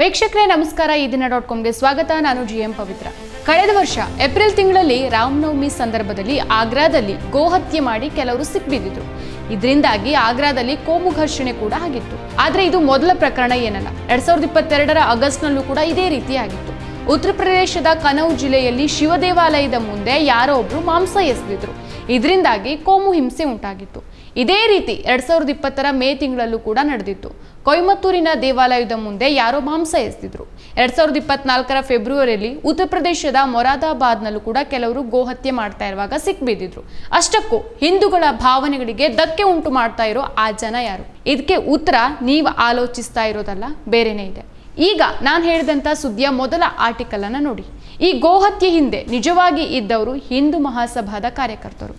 ವೀಕ್ಷಕರೇ ನಮಸ್ಕಾರ ಈ ದಿನ ಡಾಟ್ ಕಾಮ್ಗೆ ಸ್ವಾಗತ ನಾನು ಜಿ ಎಂ ಪವಿತ್ರ ಕಳೆದ ವರ್ಷ ಏಪ್ರಿಲ್ ತಿಂಗಳಲ್ಲಿ ರಾಮನವಮಿ ಸಂದರ್ಭದಲ್ಲಿ ಆಗ್ರಾದಲ್ಲಿ ಗೋಹತ್ಯೆ ಮಾಡಿ ಕೆಲವರು ಸಿಕ್ಕಿಬಿದ್ದಿದ್ರು ಇದರಿಂದಾಗಿ ಆಗ್ರಾದಲ್ಲಿ ಕೋಮು ಘರ್ಷಣೆ ಕೂಡ ಆಗಿತ್ತು ಆದರೆ ಇದು ಮೊದಲ ಪ್ರಕರಣ ಏನಲ್ಲ ಎರಡ್ ಸಾವಿರದ ಇಪ್ಪತ್ತೆರಡರ ಆಗಸ್ಟ್ನಲ್ಲೂ ಕೂಡ ಇದೇ ರೀತಿಯಾಗಿತ್ತು ಉತ್ತರ ಪ್ರದೇಶದ ಕನೌ ಜಿಲ್ಲೆಯಲ್ಲಿ ಶಿವ ದೇವಾಲಯದ ಮುಂದೆ ಯಾರೋ ಒಬ್ರು ಮಾಂಸ ಎಸೆದಿದ್ರು ಇದರಿಂದಾಗಿ ಕೋಮು ಹಿಂಸೆ ಉಂಟಾಗಿತ್ತು ಇದೇ ರೀತಿ ಎರಡ್ ಸಾವಿರದ ಇಪ್ಪತ್ತರ ಮೇ ತಿಂಗಳಲ್ಲೂ ಕೂಡ ನಡೆದಿತ್ತು ಕೊಯಮತ್ತೂರಿನ ದೇವಾಲಯದ ಮುಂದೆ ಯಾರೋ ಮಾಂಸ ಎಸ್ತಿದ್ರು ಎರಡ್ ಸಾವಿರದ ಇಪ್ಪತ್ನಾಲ್ಕರ ಫೆಬ್ರವರಿಯಲ್ಲಿ ಉತ್ತರ ಪ್ರದೇಶದ ಮೊರಾದಾಬಾದ್ನಲ್ಲೂ ಕೂಡ ಕೆಲವರು ಗೋಹತ್ಯೆ ಮಾಡ್ತಾ ಇರುವಾಗ ಸಿಕ್ಬಿದ್ದಿದ್ರು ಅಷ್ಟಕ್ಕೂ ಹಿಂದೂಗಳ ಭಾವನೆಗಳಿಗೆ ಧಕ್ಕೆ ಉಂಟು ಮಾಡ್ತಾ ಇರೋ ಆ ಜನ ಯಾರು ಇದಕ್ಕೆ ಉತ್ತರ ನೀವು ಆಲೋಚಿಸ್ತಾ ಇರೋದಲ್ಲ ಬೇರೆನೇ ಇದೆ ಈಗ ನಾನು ಹೇಳಿದಂಥ ಸುದ್ದಿಯ ಮೊದಲ ಆರ್ಟಿಕಲನ್ನು ನೋಡಿ ಈ ಗೋಹತ್ಯೆ ಹಿಂದೆ ನಿಜವಾಗಿ ಇದ್ದವರು ಹಿಂದೂ ಮಹಾಸಭಾದ ಕಾರ್ಯಕರ್ತರು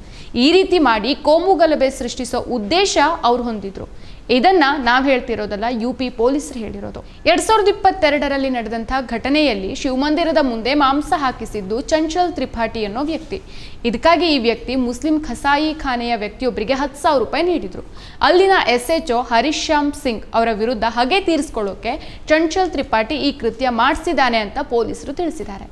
ಈ ರೀತಿ ಮಾಡಿ ಕೋಮು ಗಲಭೆ ಸೃಷ್ಟಿಸೋ ಉದ್ದೇಶ ಅವ್ರು ಹೊಂದಿದ್ರು ಇದನ್ನ ನಾವು ಹೇಳ್ತಿರೋದಲ್ಲ ಯು ಪಿ ಪೊಲೀಸರು ಹೇಳಿರೋದು ಎರಡ್ ಸಾವಿರದ ಇಪ್ಪತ್ತೆರಡರಲ್ಲಿ ನಡೆದಂತಹ ಘಟನೆಯಲ್ಲಿ ಶಿವಮಂದಿರದ ಮುಂದೆ ಮಾಂಸ ಹಾಕಿಸಿದ್ದು ಚಂಚಲ್ ತ್ರಿಪಾಠಿ ಅನ್ನೋ ವ್ಯಕ್ತಿ ಇದಕ್ಕಾಗಿ ಈ ವ್ಯಕ್ತಿ ಮುಸ್ಲಿಂ ಖಸಾಯಿ ಖಾನೆಯ ವ್ಯಕ್ತಿಯೊಬ್ಬರಿಗೆ ಹತ್ತು ಸಾವಿರ ರೂಪಾಯಿ ನೀಡಿದ್ರು ಅಲ್ಲಿನ S H O Harish Singh ಅವರ ವಿರುದ್ಧ ಹಗೆ ತೀರಿಸ್ಕೊಳ್ಳೋಕೆ ಚಂಚಲ್ ತ್ರಿಪಾಠಿ ಈ ಕೃತ್ಯ ಮಾಡಿಸಿದ್ದಾನೆ ಅಂತ ಪೊಲೀಸರು ತಿಳಿಸಿದ್ದಾರೆ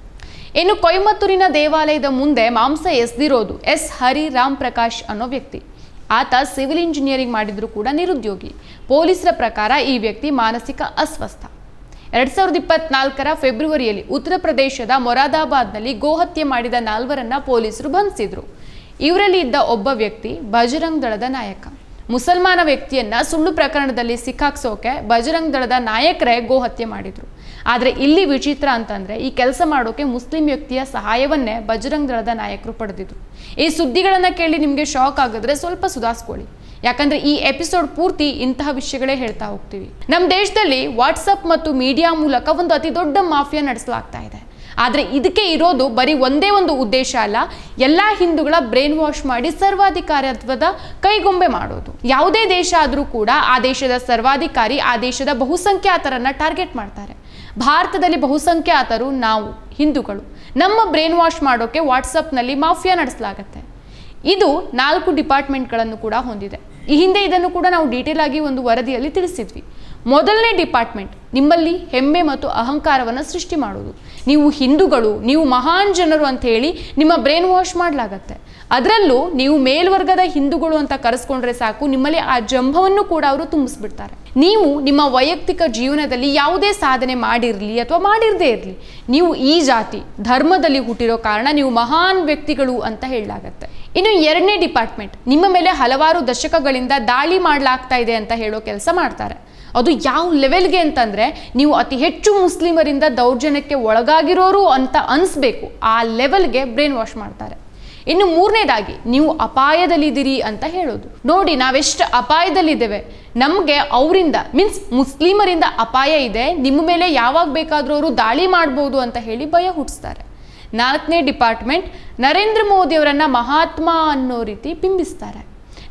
ಇನ್ನು ಕೊಯಮತ್ತೂರಿನ ದೇವಾಲಯದ ಮುಂದೆ ಮಾಂಸ ಎಸ್ದಿರೋದು ಎಸ್ ಹರಿ ರಾಮ್ ಪ್ರಕಾಶ್ ಅನ್ನೋ ವ್ಯಕ್ತಿ ಆತ ಸಿವಿಲ್ ಇಂಜಿನಿಯರಿಂಗ್ ಮಾಡಿದರೂ ಕೂಡ ನಿರುದ್ಯೋಗಿ ಪೊಲೀಸರ ಪ್ರಕಾರ ಈ ವ್ಯಕ್ತಿ ಮಾನಸಿಕ ಅಸ್ವಸ್ಥ ಎರಡ್ ಸಾವಿರದ ಇಪ್ಪತ್ನಾಲ್ಕರ ಫೆಬ್ರವರಿಯಲ್ಲಿ ಉತ್ತರ ಪ್ರದೇಶದ ಮೊರಾದಾಬಾದ್ನಲ್ಲಿ ಗೋಹತ್ಯೆ ಮಾಡಿದ ನಾಲ್ವರನ್ನ ಪೊಲೀಸರು ಬಂಧಿಸಿದ್ರು ಇವರಲ್ಲಿ ಇದ್ದ ಒಬ್ಬ ವ್ಯಕ್ತಿ ಬಜರಂಗ್ ದಳದ ನಾಯಕ ಮುಸಲ್ಮಾನ ವ್ಯಕ್ತಿಯನ್ನ ಸುಳ್ಳು ಪ್ರಕರಣದಲ್ಲಿ ಸಿಕ್ಕಾಕ್ಸೋಕೆ ಬಜರಂಗ್ ದಳದ ನಾಯಕರೇ ಗೋಹತ್ಯೆ ಮಾಡಿದ್ರು ಆದರೆ ಇಲ್ಲಿ ವಿಚಿತ್ರ ಅಂತಂದರೆ ಈ ಕೆಲಸ ಮಾಡೋಕೆ ಮುಸ್ಲಿಂ ವ್ಯಕ್ತಿಯ ಸಹಾಯವನ್ನೇ ಬಜರಂಗ್ ದಳದ ನಾಯಕರು ಪಡೆದಿದ್ರು ಈ ಸುದ್ದಿಗಳನ್ನು ಕೇಳಿ ನಿಮಗೆ ಶಾಕ್ ಆಗಿದ್ರೆ ಸ್ವಲ್ಪ ಸುಧಾರಿಸ್ಕೊಳ್ಳಿ ಯಾಕಂದರೆ ಈ ಎಪಿಸೋಡ್ ಪೂರ್ತಿ ಇಂತಹ ವಿಷಯಗಳೇ ಹೇಳ್ತಾ ಹೋಗ್ತೀವಿ ನಮ್ಮ ದೇಶದಲ್ಲಿ ವಾಟ್ಸಪ್ ಮತ್ತು ಮೀಡಿಯಾ ಮೂಲಕ ಒಂದು ಅತಿ ದೊಡ್ಡ ಮಾಫಿಯಾ ನಡೆಸಲಾಗ್ತಾ ಇದೆ ಆದರೆ ಇದಕ್ಕೆ ಇರೋದು ಬರೀ ಒಂದೇ ಒಂದು ಉದ್ದೇಶ ಅಲ್ಲ ಎಲ್ಲ ಹಿಂದೂಗಳ ಬ್ರೈನ್ ವಾಶ್ ಮಾಡಿ ಸರ್ವಾಧಿಕಾರತ್ವದ ಕೈಗೊಂಬೆ ಮಾಡೋದು ಯಾವುದೇ ದೇಶ ಆದರೂ ಕೂಡ ಆ ದೇಶದ ಸರ್ವಾಧಿಕಾರಿ ಆ ದೇಶದ ಬಹುಸಂಖ್ಯಾತರನ್ನ ಟಾರ್ಗೆಟ್ ಮಾಡ್ತಾರೆ ಭಾರತದಲ್ಲಿ ಬಹುಸಂಖ್ಯಾತರು ನಾವು ಹಿಂದೂಗಳು ನಮ್ಮ ಬ್ರೈನ್ ವಾಶ್ ಮಾಡೋಕ್ಕೆ ವಾಟ್ಸಪ್ನಲ್ಲಿ ಮಾಫಿಯಾ ನಡೆಸಲಾಗತ್ತೆ ಇದು ನಾಲ್ಕು ಡಿಪಾರ್ಟ್ಮೆಂಟ್ಗಳನ್ನು ಕೂಡ ಹೊಂದಿದೆ ಈ ಹಿಂದೆ ಇದನ್ನು ಕೂಡ ನಾವು ಡೀಟೇಲ್ ಆಗಿ ಒಂದು ವರದಿಯಲ್ಲಿ ತಿಳಿಸಿದ್ವಿ ಮೊದಲನೇ ಡಿಪಾರ್ಟ್ಮೆಂಟ್ ನಿಮ್ಮಲ್ಲಿ ಹೆಮ್ಮೆ ಮತ್ತು ಅಹಂಕಾರವನ್ನು ಸೃಷ್ಟಿ ಮಾಡೋದು ನೀವು ಹಿಂದೂಗಳು ನೀವು ಮಹಾನ್ ಜನರು ಅಂತ ಹೇಳಿ ನಿಮ್ಮ ಬ್ರೈನ್ ವಾಶ್ ಮಾಡಲಾಗತ್ತೆ ಅದರಲ್ಲೂ ನೀವು ಮೇಲ್ವರ್ಗದ ಹಿಂದೂಗಳು ಅಂತ ಕರೆಸ್ಕೊಂಡ್ರೆ ಸಾಕು ನಿಮ್ಮಲ್ಲಿ ಆ ಜಂಭವನ್ನು ಕೂಡ ಅವರು ತುಂಬಿಸ್ಬಿಡ್ತಾರೆ ನೀವು ನಿಮ್ಮ ವೈಯಕ್ತಿಕ ಜೀವನದಲ್ಲಿ ಯಾವುದೇ ಸಾಧನೆ ಮಾಡಿರಲಿ ಅಥವಾ ಮಾಡಿರದೇ ಇರಲಿ ನೀವು ಈ ಜಾತಿ ಧರ್ಮದಲ್ಲಿ ಹುಟ್ಟಿರೋ ಕಾರಣ ನೀವು ಮಹಾನ್ ವ್ಯಕ್ತಿಗಳು ಅಂತ ಹೇಳಲಾಗತ್ತೆ ಇನ್ನು ಎರಡನೇ ಡಿಪಾರ್ಟ್ಮೆಂಟ್ ನಿಮ್ಮ ಮೇಲೆ ಹಲವಾರು ದಶಕಗಳಿಂದ ದಾಳಿ ಮಾಡಲಾಗ್ತಾ ಇದೆ ಅಂತ ಹೇಳೋ ಕೆಲಸ ಮಾಡ್ತಾರೆ ಅದು ಯಾವ ಲೆವೆಲ್ಗೆ ಅಂತಂದರೆ ನೀವು ಅತಿ ಹೆಚ್ಚು ಮುಸ್ಲಿಮರಿಂದ ದೌರ್ಜನ್ಯಕ್ಕೆ ಒಳಗಾಗಿರೋರು ಅಂತ ಅನಿಸ್ಬೇಕು ಆ ಲೆವೆಲ್ಗೆ ಬ್ರೈನ್ ವಾಶ್ ಮಾಡ್ತಾರೆ ಇನ್ನು ಮೂರನೇದಾಗಿ ನೀವು ಅಪಾಯದಲ್ಲಿದ್ದೀರಿ ಅಂತ ಹೇಳೋದು ನೋಡಿ ನಾವೆಷ್ಟು ಅಪಾಯದಲ್ಲಿದ್ದೇವೆ ನಮಗೆ ಅವರಿಂದ ಮೀನ್ಸ್ ಮುಸ್ಲಿಮರಿಂದ ಅಪಾಯ ಇದೆ ನಿಮ್ಮ ಮೇಲೆ ಯಾವಾಗ ಬೇಕಾದರೂ ಅವರು ದಾಳಿ ಮಾಡ್ಬೋದು ಅಂತ ಹೇಳಿ ಭಯ ಹುಟ್ಟಿಸ್ತಾರೆ ನಾಲ್ಕನೇ ಡಿಪಾರ್ಟ್ಮೆಂಟ್ ನರೇಂದ್ರ ಮೋದಿಯವರನ್ನು ಮಹಾತ್ಮ ಅನ್ನೋ ರೀತಿ ಬಿಂಬಿಸ್ತಾರೆ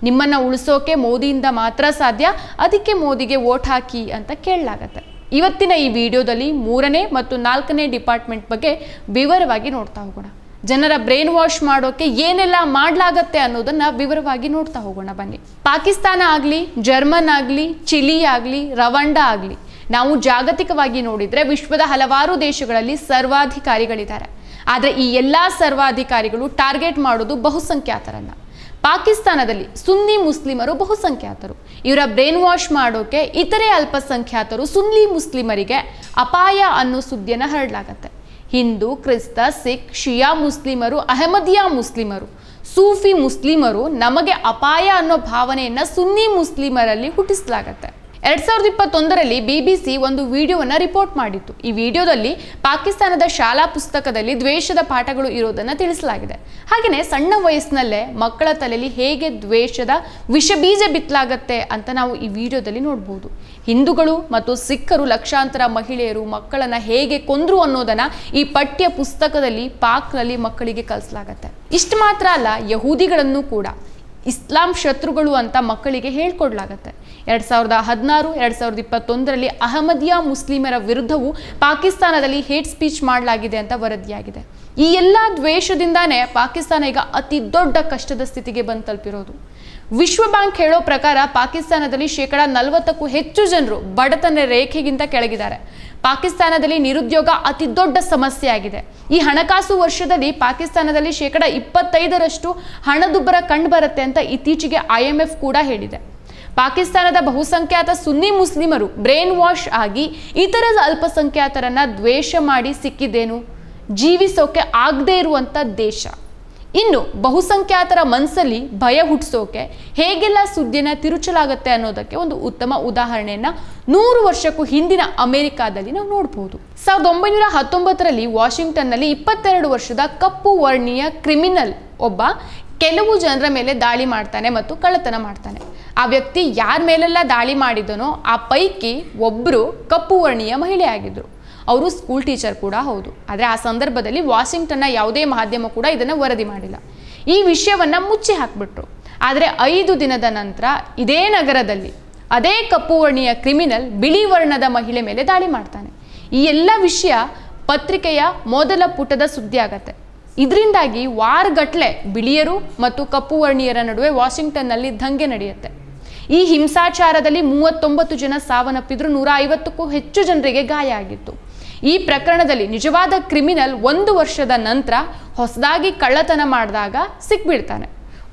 ನಿಮ್ಮನ್ನು ಉಳಿಸೋಕೆ ಮೋದಿಯಿಂದ ಮಾತ್ರ ಸಾಧ್ಯ ಅದಕ್ಕೆ ಮೋದಿಗೆ ವೋಟ್ ಹಾಕಿ ಅಂತ ಕೇಳಲಾಗತ್ತೆ ಇವತ್ತಿನ ಈ ವಿಡಿಯೋದಲ್ಲಿ ಮೂರನೇ ಮತ್ತು ನಾಲ್ಕನೇ ಡಿಪಾರ್ಟ್ಮೆಂಟ್ ಬಗ್ಗೆ ವಿವರವಾಗಿ ನೋಡ್ತಾ ಹೋಗೋಣ ಜನರ ಬ್ರೈನ್ ವಾಶ್ ಮಾಡೋಕೆ ಏನೆಲ್ಲ ಮಾಡಲಾಗತ್ತೆ ಅನ್ನೋದನ್ನ ವಿವರವಾಗಿ ನೋಡ್ತಾ ಹೋಗೋಣ ಬನ್ನಿ ಪಾಕಿಸ್ತಾನ ಆಗಲಿ ಜರ್ಮನ್ ಆಗಲಿ ಚಿಲಿ ಆಗಲಿ ರವಾಂಡ ಆಗಲಿ ನಾವು ಜಾಗತಿಕವಾಗಿ ನೋಡಿದರೆ ವಿಶ್ವದ ಹಲವಾರು ದೇಶಗಳಲ್ಲಿ ಸರ್ವಾಧಿಕಾರಿಗಳಿದ್ದಾರೆ ಆದರೆ ಈ ಎಲ್ಲ ಸರ್ವಾಧಿಕಾರಿಗಳು ಟಾರ್ಗೆಟ್ ಮಾಡೋದು ಬಹುಸಂಖ್ಯಾತರನ್ನ ಪಾಕಿಸ್ತಾನದಲ್ಲಿ ಸುನ್ನಿ ಮುಸ್ಲಿಮರು ಬಹುಸಂಖ್ಯಾತರು ಇವರ ಬ್ರೈನ್ ವಾಶ್ ಮಾಡೋಕೆ ಇತರೆ ಅಲ್ಪಸಂಖ್ಯಾತರು ಸುನ್ನಿ ಮುಸ್ಲಿಮರಿಗೆ ಅಪಾಯ ಅನ್ನೋ ಸುದ್ದಿಯನ್ನು ಹರಡಲಾಗತ್ತೆ ಹಿಂದೂ ಕ್ರಿಸ್ತ ಸಿಖ್ ಶಿಯಾ ಮುಸ್ಲಿಮರು ಅಹಮದಿಯಾ ಮುಸ್ಲಿಮರು ಸೂಫಿ ಮುಸ್ಲಿಮರು ನಮಗೆ ಅಪಾಯ ಅನ್ನೋ ಭಾವನೆಯನ್ನು ಸುನ್ನಿ ಮುಸ್ಲಿಮರಲ್ಲಿ ಹುಟ್ಟಿಸಲಾಗತ್ತೆ ಎರಡ್ ಸಾವಿರದ ಇಪ್ಪತ್ತೊಂದರಲ್ಲಿ ಬಿಬಿಸಿ ಒಂದು ವಿಡಿಯೋವನ್ನು ರಿಪೋರ್ಟ್ ಮಾಡಿತ್ತು ಈ ವಿಡಿಯೋದಲ್ಲಿ ಪಾಕಿಸ್ತಾನದ ಶಾಲಾ ಪುಸ್ತಕದಲ್ಲಿ ದ್ವೇಷದ ಪಾಠಗಳು ಇರೋದನ್ನು ತಿಳಿಸಲಾಗಿದೆ ಹಾಗೆಯೇ ಸಣ್ಣ ವಯಸ್ಸಿನಲ್ಲೇ ಮಕ್ಕಳ ತಲೆಯಲ್ಲಿ ಹೇಗೆ ದ್ವೇಷದ ವಿಷ ಬೀಜ ಬಿತ್ತಲಾಗತ್ತೆ ಅಂತ ನಾವು ಈ ವಿಡಿಯೋದಲ್ಲಿ ನೋಡ್ಬೋದು ಹಿಂದೂಗಳು ಮತ್ತು ಸಿಖ್ಖರು ಲಕ್ಷಾಂತರ ಮಹಿಳೆಯರು ಮಕ್ಕಳನ್ನ ಹೇಗೆ ಕೊಂದರು ಅನ್ನೋದನ್ನ ಈ ಪಠ್ಯ ಪುಸ್ತಕದಲ್ಲಿ ಪಾಕ್ನಲ್ಲಿ ಮಕ್ಕಳಿಗೆ ಕಲಿಸಲಾಗತ್ತೆ ಇಷ್ಟು ಮಾತ್ರ ಅಲ್ಲ ಯಹೂದಿಗಳನ್ನು ಕೂಡ ಇಸ್ಲಾಂ ಶತ್ರುಗಳು ಅಂತ ಮಕ್ಕಳಿಗೆ ಹೇಳ್ಕೊಡ್ಲಾಗತ್ತೆ ಎರಡು ಸಾವಿರದ ಹದಿನಾರು ಎರಡು ಸಾವಿರದ ಇಪ್ಪತ್ತೊಂದರಲ್ಲಿ ಅಹಮದಿಯಾ ಮುಸ್ಲಿಮರ ವಿರುದ್ಧವೂ ಪಾಕಿಸ್ತಾನದಲ್ಲಿ ಹೇಟ್ ಸ್ಪೀಚ್ ಮಾಡಲಾಗಿದೆ ಅಂತ ವರದಿಯಾಗಿದೆ ಈ ಎಲ್ಲ ದ್ವೇಷದಿಂದಾನೇ ಪಾಕಿಸ್ತಾನ ಈಗ ಅತಿ ದೊಡ್ಡ ಕಷ್ಟದ ಸ್ಥಿತಿಗೆ ಬಂದು ತಲುಪಿರೋದು ವಿಶ್ವ ಬ್ಯಾಂಕ್ ಹೇಳೋ ಪ್ರಕಾರ ಪಾಕಿಸ್ತಾನದಲ್ಲಿ ಶೇಕಡ ನಲವತ್ತಕ್ಕೂ ಹೆಚ್ಚು ಜನರು ಬಡತನ ರೇಖೆಗಿಂತ ಕೆಳಗಿದ್ದಾರೆ ಪಾಕಿಸ್ತಾನದಲ್ಲಿ ನಿರುದ್ಯೋಗ ಅತಿ ದೊಡ್ಡ ಆಗಿದೆ ಈ ಹಣಕಾಸು ವರ್ಷದಲ್ಲಿ ಪಾಕಿಸ್ತಾನದಲ್ಲಿ ಶೇಕಡ ಇಪ್ಪತ್ತೈದರಷ್ಟು ಹಣದುಬ್ಬರ ಕಂಡುಬರುತ್ತೆ ಅಂತ ಇತ್ತೀಚೆಗೆ ಐಎಂಎಫ್ ಕೂಡ ಹೇಳಿದೆ ಪಾಕಿಸ್ತಾನದ ಬಹುಸಂಖ್ಯಾತ ಸುನ್ನಿ ಮುಸ್ಲಿಮರು ಬ್ರೈನ್ ವಾಶ್ ಆಗಿ ಇತರ ಅಲ್ಪಸಂಖ್ಯಾತರನ್ನ ದ್ವೇಷ ಮಾಡಿ ಸಿಕ್ಕಿದ್ದೇನು ಜೀವಿಸೋಕೆ ಆಗದೇ ಇರುವಂಥ ದೇಶ ಇನ್ನು ಬಹುಸಂಖ್ಯಾತರ ಮನಸ್ಸಲ್ಲಿ ಭಯ ಹುಟ್ಟಿಸೋಕೆ ಹೇಗೆಲ್ಲ ಸುದ್ದಿನ ತಿರುಚಲಾಗುತ್ತೆ ಅನ್ನೋದಕ್ಕೆ ಒಂದು ಉತ್ತಮ ಉದಾಹರಣೆಯನ್ನ ನೂರು ವರ್ಷಕ್ಕೂ ಹಿಂದಿನ ಅಮೆರಿಕಾದಲ್ಲಿ ನಾವು ನೋಡಬಹುದು ಸಾವಿರದ ಒಂಬೈನೂರ ಹತ್ತೊಂಬತ್ತರಲ್ಲಿ ವಾಷಿಂಗ್ಟನ್ನಲ್ಲಿ ಇಪ್ಪತ್ತೆರಡು ವರ್ಷದ ಕಪ್ಪು ವರ್ಣೀಯ ಕ್ರಿಮಿನಲ್ ಒಬ್ಬ ಕೆಲವು ಜನರ ಮೇಲೆ ದಾಳಿ ಮಾಡ್ತಾನೆ ಮತ್ತು ಕಳ್ಳತನ ಮಾಡ್ತಾನೆ ಆ ವ್ಯಕ್ತಿ ಯಾರ ಮೇಲೆಲ್ಲ ದಾಳಿ ಮಾಡಿದನೋ ಆ ಪೈಕಿ ಒಬ್ಬರು ಕಪ್ಪು ವರ್ಣೀಯ ಮಹಿಳೆಯಾಗಿದ್ದರು ಅವರು ಸ್ಕೂಲ್ ಟೀಚರ್ ಕೂಡ ಹೌದು ಆದರೆ ಆ ಸಂದರ್ಭದಲ್ಲಿ ವಾಷಿಂಗ್ಟನ್ನ ಯಾವುದೇ ಮಾಧ್ಯಮ ಕೂಡ ಇದನ್ನು ವರದಿ ಮಾಡಿಲ್ಲ ಈ ವಿಷಯವನ್ನು ಮುಚ್ಚಿ ಹಾಕಿಬಿಟ್ರು ಆದರೆ ಐದು ದಿನದ ನಂತರ ಇದೇ ನಗರದಲ್ಲಿ ಅದೇ ಕಪ್ಪು ವರ್ಣೀಯ ಕ್ರಿಮಿನಲ್ ಬಿಳಿ ವರ್ಣದ ಮಹಿಳೆ ಮೇಲೆ ದಾಳಿ ಮಾಡ್ತಾನೆ ಈ ಎಲ್ಲ ವಿಷಯ ಪತ್ರಿಕೆಯ ಮೊದಲ ಪುಟದ ಸುದ್ದಿ ಆಗತ್ತೆ ಇದರಿಂದಾಗಿ ವಾರಗಟ್ಲೆ ಬಿಳಿಯರು ಮತ್ತು ಕಪ್ಪು ವರ್ಣೀಯರ ನಡುವೆ ವಾಷಿಂಗ್ಟನ್ನಲ್ಲಿ ದಂಗೆ ನಡೆಯುತ್ತೆ ಈ ಹಿಂಸಾಚಾರದಲ್ಲಿ ಮೂವತ್ತೊಂಬತ್ತು ಜನ ಸಾವನ್ನಪ್ಪಿದ್ರು ನೂರ ಐವತ್ತಕ್ಕೂ ಹೆಚ್ಚು ಜನರಿಗೆ ಗಾಯ ಆಗಿತ್ತು ಈ ಪ್ರಕರಣದಲ್ಲಿ ನಿಜವಾದ ಕ್ರಿಮಿನಲ್ ಒಂದು ವರ್ಷದ ನಂತರ ಹೊಸದಾಗಿ ಕಳ್ಳತನ ಮಾಡಿದಾಗ ಸಿಕ್ಬಿಡ್ತಾನೆ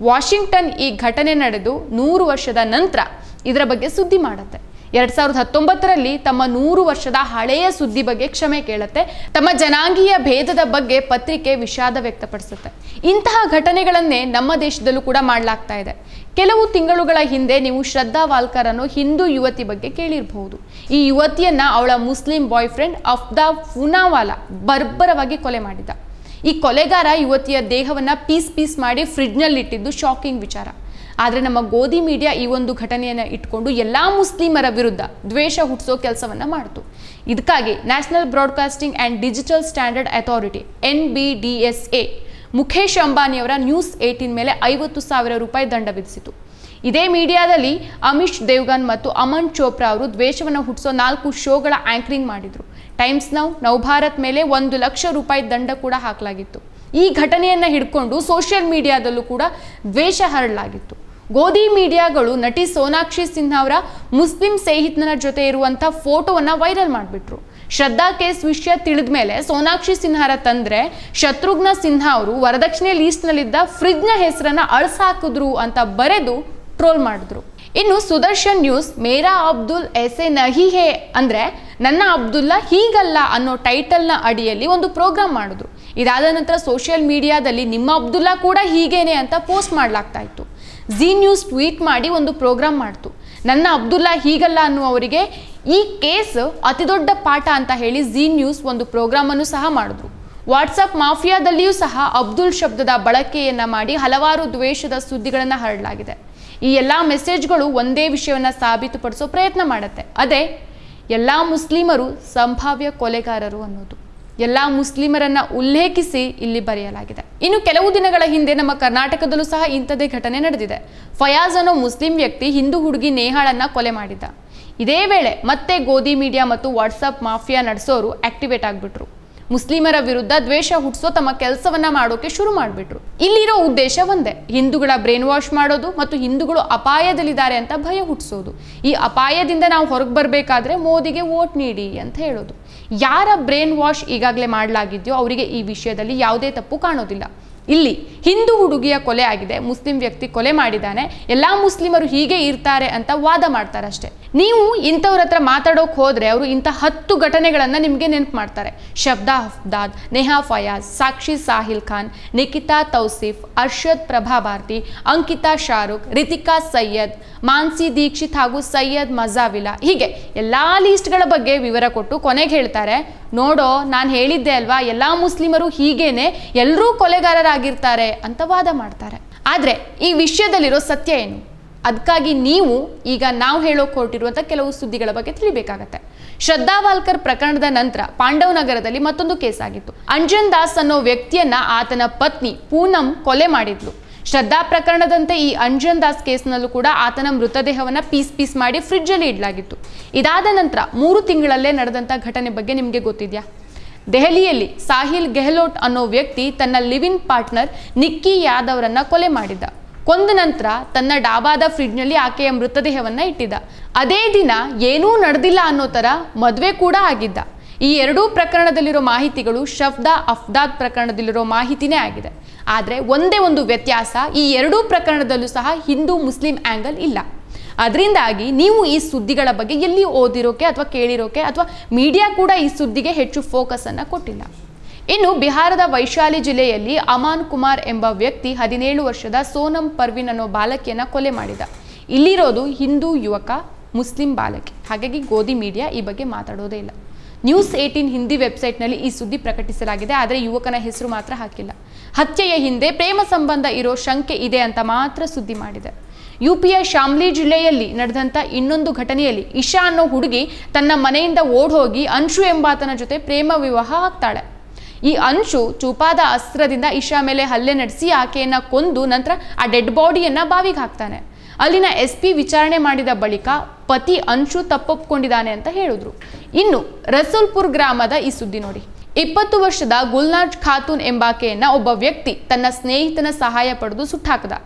ವಾಷಿಂಗ್ಟನ್ ಈ ಘಟನೆ ನಡೆದು ನೂರು ವರ್ಷದ ನಂತರ ಇದರ ಬಗ್ಗೆ ಸುದ್ದಿ ಮಾಡುತ್ತೆ ಎರಡ್ ಸಾವಿರದ ಹತ್ತೊಂಬತ್ತರಲ್ಲಿ ತಮ್ಮ ನೂರು ವರ್ಷದ ಹಳೆಯ ಸುದ್ದಿ ಬಗ್ಗೆ ಕ್ಷಮೆ ಕೇಳುತ್ತೆ ತಮ್ಮ ಜನಾಂಗೀಯ ಭೇದದ ಬಗ್ಗೆ ಪತ್ರಿಕೆ ವಿಷಾದ ವ್ಯಕ್ತಪಡಿಸುತ್ತೆ ಇಂತಹ ಘಟನೆಗಳನ್ನೇ ನಮ್ಮ ದೇಶದಲ್ಲೂ ಕೂಡ ಮಾಡಲಾಗ್ತಾ ಇದೆ ಕೆಲವು ತಿಂಗಳುಗಳ ಹಿಂದೆ ನೀವು ಶ್ರದ್ಧಾ ವಾಲ್ಕರ್ ಅನ್ನು ಹಿಂದೂ ಯುವತಿ ಬಗ್ಗೆ ಕೇಳಿರಬಹುದು ಈ ಯುವತಿಯನ್ನ ಅವಳ ಮುಸ್ಲಿಂ ಬಾಯ್ ಫ್ರೆಂಡ್ ಅಫ್ದಾ ಫುನಾವಾಲಾ ಬರ್ಬರವಾಗಿ ಕೊಲೆ ಮಾಡಿದ ಈ ಕೊಲೆಗಾರ ಯುವತಿಯ ದೇಹವನ್ನು ಪೀಸ್ ಪೀಸ್ ಮಾಡಿ ಇಟ್ಟಿದ್ದು ಶಾಕಿಂಗ್ ವಿಚಾರ ಆದರೆ ನಮ್ಮ ಗೋಧಿ ಮೀಡಿಯಾ ಈ ಒಂದು ಘಟನೆಯನ್ನು ಇಟ್ಕೊಂಡು ಎಲ್ಲ ಮುಸ್ಲಿಮರ ವಿರುದ್ಧ ದ್ವೇಷ ಹುಟ್ಟಿಸೋ ಕೆಲಸವನ್ನು ಮಾಡಿತು ಇದಕ್ಕಾಗಿ national broadcasting and digital standard authority N B D S A Mukesh ಅಂಬಾನಿಯವರ ನ್ಯೂಸ್ ಏಯ್ಟೀನ್ ಮೇಲೆ ಐವತ್ತು ಸಾವಿರ ರೂಪಾಯಿ ದಂಡ ವಿಧಿಸಿತು ಇದೇ ಮೀಡಿಯಾದಲ್ಲಿ ಅಮಿಶ್ ದೇವ್ಗನ್ ಮತ್ತು ಅಮನ್ ಚೋಪ್ರಾ ಅವರು ದ್ವೇಷವನ್ನು ಹುಟ್ಟಿಸೋ ನಾಲ್ಕು ಶೋಗಳ ಆಂಕರಿಂಗ್ ಮಾಡಿದರು ಟೈಮ್ಸ್ ನೌ ನವಭಾರತ್ ಮೇಲೆ ಒಂದು ಲಕ್ಷ ರೂಪಾಯಿ ದಂಡ ಕೂಡ ಹಾಕಲಾಗಿತ್ತು ಈ ಘಟನೆಯನ್ನು ಹಿಡ್ಕೊಂಡು ಸೋಷಿಯಲ್ ಮೀಡಿಯಾದಲ್ಲೂ ಕೂಡ ದ್ವೇಷ ಹರಡಲಾಗಿತ್ತು ಗೋಧಿ ಮೀಡಿಯಾಗಳು ನಟಿ ಸೋನಾಕ್ಷಿ ಸಿನ್ಹಾ ಅವರ ಮುಸ್ಲಿಂ ಸ್ನೇಹಿತನ ಜೊತೆ ಇರುವಂಥ ಫೋಟೋವನ್ನು ವೈರಲ್ ಮಾಡಿಬಿಟ್ರು ಶ್ರದ್ಧಾ ಕೇಸ್ ವಿಷಯ ತಿಳಿದ ಮೇಲೆ ಸೋನಾಕ್ಷಿ ಸಿನ್ಹಾರ ತಂದ್ರೆ ಶತ್ರುಘ್ನ ಸಿನ್ಹಾ ಅವರು ವರದಕ್ಷಿಣೆ ಲೀಸ್ಟ್ನಲ್ಲಿದ್ದ ಫ್ರಿಜ್ನ ಹೆಸರನ್ನ ಹಾಕಿದ್ರು ಅಂತ ಬರೆದು ಟ್ರೋಲ್ ಮಾಡಿದ್ರು ಇನ್ನು ಸುದರ್ಶನ್ ನ್ಯೂಸ್ ಮೇರಾ ಅಬ್ದುಲ್ ಎಸೆ ನಹಿ ಹೇ ಅಂದ್ರೆ ನನ್ನ ಅಬ್ದುಲ್ಲಾ ಹೀಗಲ್ಲ ಅನ್ನೋ ಟೈಟಲ್ನ ಅಡಿಯಲ್ಲಿ ಒಂದು ಪ್ರೋಗ್ರಾಮ್ ಮಾಡಿದ್ರು ಇದಾದ ನಂತರ ಸೋಷಿಯಲ್ ಮೀಡಿಯಾದಲ್ಲಿ ನಿಮ್ಮ ಅಬ್ದುಲ್ಲಾ ಕೂಡ ಹೀಗೇನೆ ಅಂತ ಪೋಸ್ಟ್ ಮಾಡಲಾಗ್ತಾ ಇತ್ತು ಜಿ ನ್ಯೂಸ್ ಟ್ವೀಟ್ ಮಾಡಿ ಒಂದು ಪ್ರೋಗ್ರಾಮ್ ಮಾಡ್ತು ನನ್ನ ಅಬ್ದುಲ್ಲಾ ಹೀಗಲ್ಲ ಅನ್ನುವರಿಗೆ ಈ ಕೇಸ್ ಅತಿದೊಡ್ಡ ಪಾಠ ಅಂತ ಹೇಳಿ ಜಿ ನ್ಯೂಸ್ ಒಂದು ಪ್ರೋಗ್ರಾಮನ್ನು ಸಹ ಮಾಡಿದ್ರು ವಾಟ್ಸಪ್ ಮಾಫಿಯಾದಲ್ಲಿಯೂ ಸಹ ಅಬ್ದುಲ್ ಶಬ್ದದ ಬಳಕೆಯನ್ನು ಮಾಡಿ ಹಲವಾರು ದ್ವೇಷದ ಸುದ್ದಿಗಳನ್ನು ಹರಡಲಾಗಿದೆ ಈ ಎಲ್ಲ ಮೆಸೇಜ್ಗಳು ಒಂದೇ ವಿಷಯವನ್ನ ಸಾಬೀತುಪಡಿಸೋ ಪ್ರಯತ್ನ ಮಾಡುತ್ತೆ ಅದೇ ಎಲ್ಲ ಮುಸ್ಲಿಮರು ಸಂಭಾವ್ಯ ಕೊಲೆಗಾರರು ಅನ್ನೋದು ಎಲ್ಲ ಮುಸ್ಲಿಮರನ್ನು ಉಲ್ಲೇಖಿಸಿ ಇಲ್ಲಿ ಬರೆಯಲಾಗಿದೆ ಇನ್ನು ಕೆಲವು ದಿನಗಳ ಹಿಂದೆ ನಮ್ಮ ಕರ್ನಾಟಕದಲ್ಲೂ ಸಹ ಇಂಥದೇ ಘಟನೆ ನಡೆದಿದೆ ಫಯಾಜ್ ಅನ್ನೋ ಮುಸ್ಲಿಂ ವ್ಯಕ್ತಿ ಹಿಂದೂ ಹುಡುಗಿ ನೇಹಾಳನ್ನು ಕೊಲೆ ಮಾಡಿದ್ದ ಇದೇ ವೇಳೆ ಮತ್ತೆ ಗೋಧಿ ಮೀಡಿಯಾ ಮತ್ತು ವಾಟ್ಸಪ್ ಮಾಫಿಯಾ ನಡೆಸೋರು ಆಕ್ಟಿವೇಟ್ ಆಗಿಬಿಟ್ರು ಮುಸ್ಲಿಮರ ವಿರುದ್ಧ ದ್ವೇಷ ಹುಟ್ಟಿಸೋ ತಮ್ಮ ಕೆಲಸವನ್ನ ಮಾಡೋಕೆ ಶುರು ಮಾಡಿಬಿಟ್ರು ಇಲ್ಲಿರೋ ಉದ್ದೇಶ ಒಂದೇ ಹಿಂದೂಗಳ ಬ್ರೈನ್ ವಾಶ್ ಮಾಡೋದು ಮತ್ತು ಹಿಂದೂಗಳು ಅಪಾಯದಲ್ಲಿದ್ದಾರೆ ಅಂತ ಭಯ ಹುಟ್ಟಿಸೋದು ಈ ಅಪಾಯದಿಂದ ನಾವು ಹೊರಗೆ ಬರಬೇಕಾದ್ರೆ ಮೋದಿಗೆ ವೋಟ್ ನೀಡಿ ಅಂತ ಹೇಳೋದು ಯಾರ ಬ್ರೈನ್ ವಾಶ್ ಈಗಾಗಲೇ ಮಾಡಲಾಗಿದೆಯೋ ಅವರಿಗೆ ಈ ವಿಷಯದಲ್ಲಿ ಯಾವುದೇ ತಪ್ಪು ಕಾಣೋದಿಲ್ಲ ಇಲ್ಲಿ ಹಿಂದೂ ಹುಡುಗಿಯ ಕೊಲೆ ಆಗಿದೆ ಮುಸ್ಲಿಂ ವ್ಯಕ್ತಿ ಕೊಲೆ ಮಾಡಿದ್ದಾನೆ ಎಲ್ಲ ಮುಸ್ಲಿಮರು ಹೀಗೆ ಇರ್ತಾರೆ ಅಂತ ವಾದ ಮಾಡ್ತಾರೆ ಅಷ್ಟೇ ನೀವು ಇಂಥವ್ರ ಹತ್ರ ಮಾತಾಡೋಕೆ ಹೋದರೆ ಅವರು ಇಂಥ ಹತ್ತು ಘಟನೆಗಳನ್ನು ನಿಮಗೆ ನೆನಪು ಮಾಡ್ತಾರೆ ಶಬ್ದಾ ಹಫ್ದಾದ್ ನೆಹಾ ಫಯಾಜ್ ಸಾಕ್ಷಿ ಸಾಹಿಲ್ ಖಾನ್ ನಿಖಿತಾ ತೌಸಿಫ್ ಅರ್ಷದ್ ಪ್ರಭಾ ಅಂಕಿತಾ ಶಾರುಖ್ ರಿತಿಕಾ ಸೈಯದ್ ಮಾನ್ಸಿ ದೀಕ್ಷಿತ್ ಹಾಗೂ ಸೈಯದ್ ಮಜಾವಿಲಾ ಹೀಗೆ ಎಲ್ಲ ಲೀಸ್ಟ್ಗಳ ಬಗ್ಗೆ ವಿವರ ಕೊಟ್ಟು ಕೊನೆಗೆ ಹೇಳ್ತಾರೆ ನೋಡೋ ನಾನು ಹೇಳಿದ್ದೆ ಅಲ್ವಾ ಎಲ್ಲ ಮುಸ್ಲಿಮರು ಹೀಗೇನೆ ಎಲ್ಲರೂ ಕೊಲೆಗಾರರಾಗಿರ್ತಾರೆ ಅಂತ ವಾದ ಮಾಡ್ತಾರೆ ಆದರೆ ಈ ವಿಷಯದಲ್ಲಿರೋ ಸತ್ಯ ಏನು ಅದಕ್ಕಾಗಿ ನೀವು ಈಗ ನಾವು ಹೇಳೋ ಹೊರಟಿರುವಂಥ ಕೆಲವು ಸುದ್ದಿಗಳ ಬಗ್ಗೆ ತಿಳಿಬೇಕಾಗತ್ತೆ ಶ್ರದ್ಧಾ ವಾಲ್ಕರ್ ಪ್ರಕರಣದ ನಂತರ ನಗರದಲ್ಲಿ ಮತ್ತೊಂದು ಕೇಸ್ ಆಗಿತ್ತು ಅಂಜನ್ ದಾಸ್ ಅನ್ನೋ ವ್ಯಕ್ತಿಯನ್ನ ಆತನ ಪತ್ನಿ ಪೂನಂ ಕೊಲೆ ಮಾಡಿದ್ಲು ಶ್ರದ್ಧಾ ಪ್ರಕರಣದಂತೆ ಈ ಅಂಜನ್ ದಾಸ್ ಕೇಸ್ನಲ್ಲೂ ಕೂಡ ಆತನ ಮೃತದೇಹವನ್ನು ಪೀಸ್ ಪೀಸ್ ಮಾಡಿ ಅಲ್ಲಿ ಇಡಲಾಗಿತ್ತು ಇದಾದ ನಂತರ ಮೂರು ತಿಂಗಳಲ್ಲೇ ನಡೆದಂಥ ಘಟನೆ ಬಗ್ಗೆ ನಿಮಗೆ ಗೊತ್ತಿದ್ಯಾ ದೆಹಲಿಯಲ್ಲಿ ಸಾಹಿಲ್ ಗೆಹ್ಲೋಟ್ ಅನ್ನೋ ವ್ಯಕ್ತಿ ತನ್ನ ಲಿವಿನ್ ಪಾರ್ಟ್ನರ್ ನಿಕ್ಕಿ ಯಾದವ್ರನ್ನ ಕೊಲೆ ಮಾಡಿದ್ದ ಕೊಂದ ನಂತರ ತನ್ನ ಡಾಬಾದ ಫ್ರಿಡ್ಜ್ನಲ್ಲಿ ಆಕೆಯ ಮೃತದೇಹವನ್ನು ಇಟ್ಟಿದ್ದ ಅದೇ ದಿನ ಏನೂ ನಡೆದಿಲ್ಲ ಅನ್ನೋ ಥರ ಮದುವೆ ಕೂಡ ಆಗಿದ್ದ ಈ ಎರಡೂ ಪ್ರಕರಣದಲ್ಲಿರೋ ಮಾಹಿತಿಗಳು ಶಬ್ದ ಅಫ್ದಾದ್ ಪ್ರಕರಣದಲ್ಲಿರೋ ಮಾಹಿತಿನೇ ಆಗಿದೆ ಆದರೆ ಒಂದೇ ಒಂದು ವ್ಯತ್ಯಾಸ ಈ ಎರಡೂ ಪ್ರಕರಣದಲ್ಲೂ ಸಹ ಹಿಂದೂ ಮುಸ್ಲಿಂ ಆ್ಯಂಗಲ್ ಇಲ್ಲ ಅದರಿಂದಾಗಿ ನೀವು ಈ ಸುದ್ದಿಗಳ ಬಗ್ಗೆ ಎಲ್ಲಿ ಓದಿರೋಕೆ ಅಥವಾ ಕೇಳಿರೋಕೆ ಅಥವಾ ಮೀಡಿಯಾ ಕೂಡ ಈ ಸುದ್ದಿಗೆ ಹೆಚ್ಚು ಫೋಕಸನ್ನು ಕೊಟ್ಟಿಲ್ಲ ಇನ್ನು ಬಿಹಾರದ ವೈಶಾಲಿ ಜಿಲ್ಲೆಯಲ್ಲಿ ಅಮಾನ್ ಕುಮಾರ್ ಎಂಬ ವ್ಯಕ್ತಿ ಹದಿನೇಳು ವರ್ಷದ ಸೋನಂ ಪರ್ವಿನ್ ಅನ್ನೋ ಬಾಲಕಿಯನ್ನು ಕೊಲೆ ಮಾಡಿದ ಇಲ್ಲಿರೋದು ಹಿಂದೂ ಯುವಕ ಮುಸ್ಲಿಂ ಬಾಲಕಿ ಹಾಗಾಗಿ ಗೋಧಿ ಮೀಡಿಯಾ ಈ ಬಗ್ಗೆ ಮಾತಾಡೋದೇ ಇಲ್ಲ ನ್ಯೂಸ್ ಏಯ್ಟೀನ್ ಹಿಂದಿ ವೆಬ್ಸೈಟ್ನಲ್ಲಿ ಈ ಸುದ್ದಿ ಪ್ರಕಟಿಸಲಾಗಿದೆ ಆದರೆ ಯುವಕನ ಹೆಸರು ಮಾತ್ರ ಹಾಕಿಲ್ಲ ಹತ್ಯೆಯ ಹಿಂದೆ ಪ್ರೇಮ ಸಂಬಂಧ ಇರೋ ಶಂಕೆ ಇದೆ ಅಂತ ಮಾತ್ರ ಸುದ್ದಿ ಮಾಡಿದೆ ಯುಪಿಯ ಶಾಮ್ಲಿ ಜಿಲ್ಲೆಯಲ್ಲಿ ನಡೆದಂಥ ಇನ್ನೊಂದು ಘಟನೆಯಲ್ಲಿ ಇಶಾ ಅನ್ನೋ ಹುಡುಗಿ ತನ್ನ ಮನೆಯಿಂದ ಓಡ್ ಹೋಗಿ ಅಂಶು ಎಂಬಾತನ ಜೊತೆ ಪ್ರೇಮ ವಿವಾಹ ಆಗ್ತಾಳೆ ಈ ಅಂಶು ಚೂಪಾದ ಅಸ್ತ್ರದಿಂದ ಇಶಾ ಮೇಲೆ ಹಲ್ಲೆ ನಡೆಸಿ ಆಕೆಯನ್ನು ಕೊಂದು ನಂತರ ಆ ಡೆಡ್ ಬಾಡಿಯನ್ನು ಬಾವಿಗೆ ಹಾಕ್ತಾನೆ ಅಲ್ಲಿನ ಎಸ್ ಪಿ ವಿಚಾರಣೆ ಮಾಡಿದ ಬಳಿಕ ಪತಿ ಅಂಶು ತಪ್ಪೊಪ್ಕೊಂಡಿದ್ದಾನೆ ಅಂತ ಹೇಳಿದ್ರು ಇನ್ನು ರಸೂಲ್ಪುರ್ ಗ್ರಾಮದ ಈ ಸುದ್ದಿ ನೋಡಿ ಇಪ್ಪತ್ತು ವರ್ಷದ ಗುಲ್ನಾಜ್ ಖಾತೂನ್ ಎಂಬಾಕೆಯನ್ನ ಒಬ್ಬ ವ್ಯಕ್ತಿ ತನ್ನ ಸ್ನೇಹಿತನ ಸಹಾಯ ಪಡೆದು ಸುಟ್ಟಾಕದ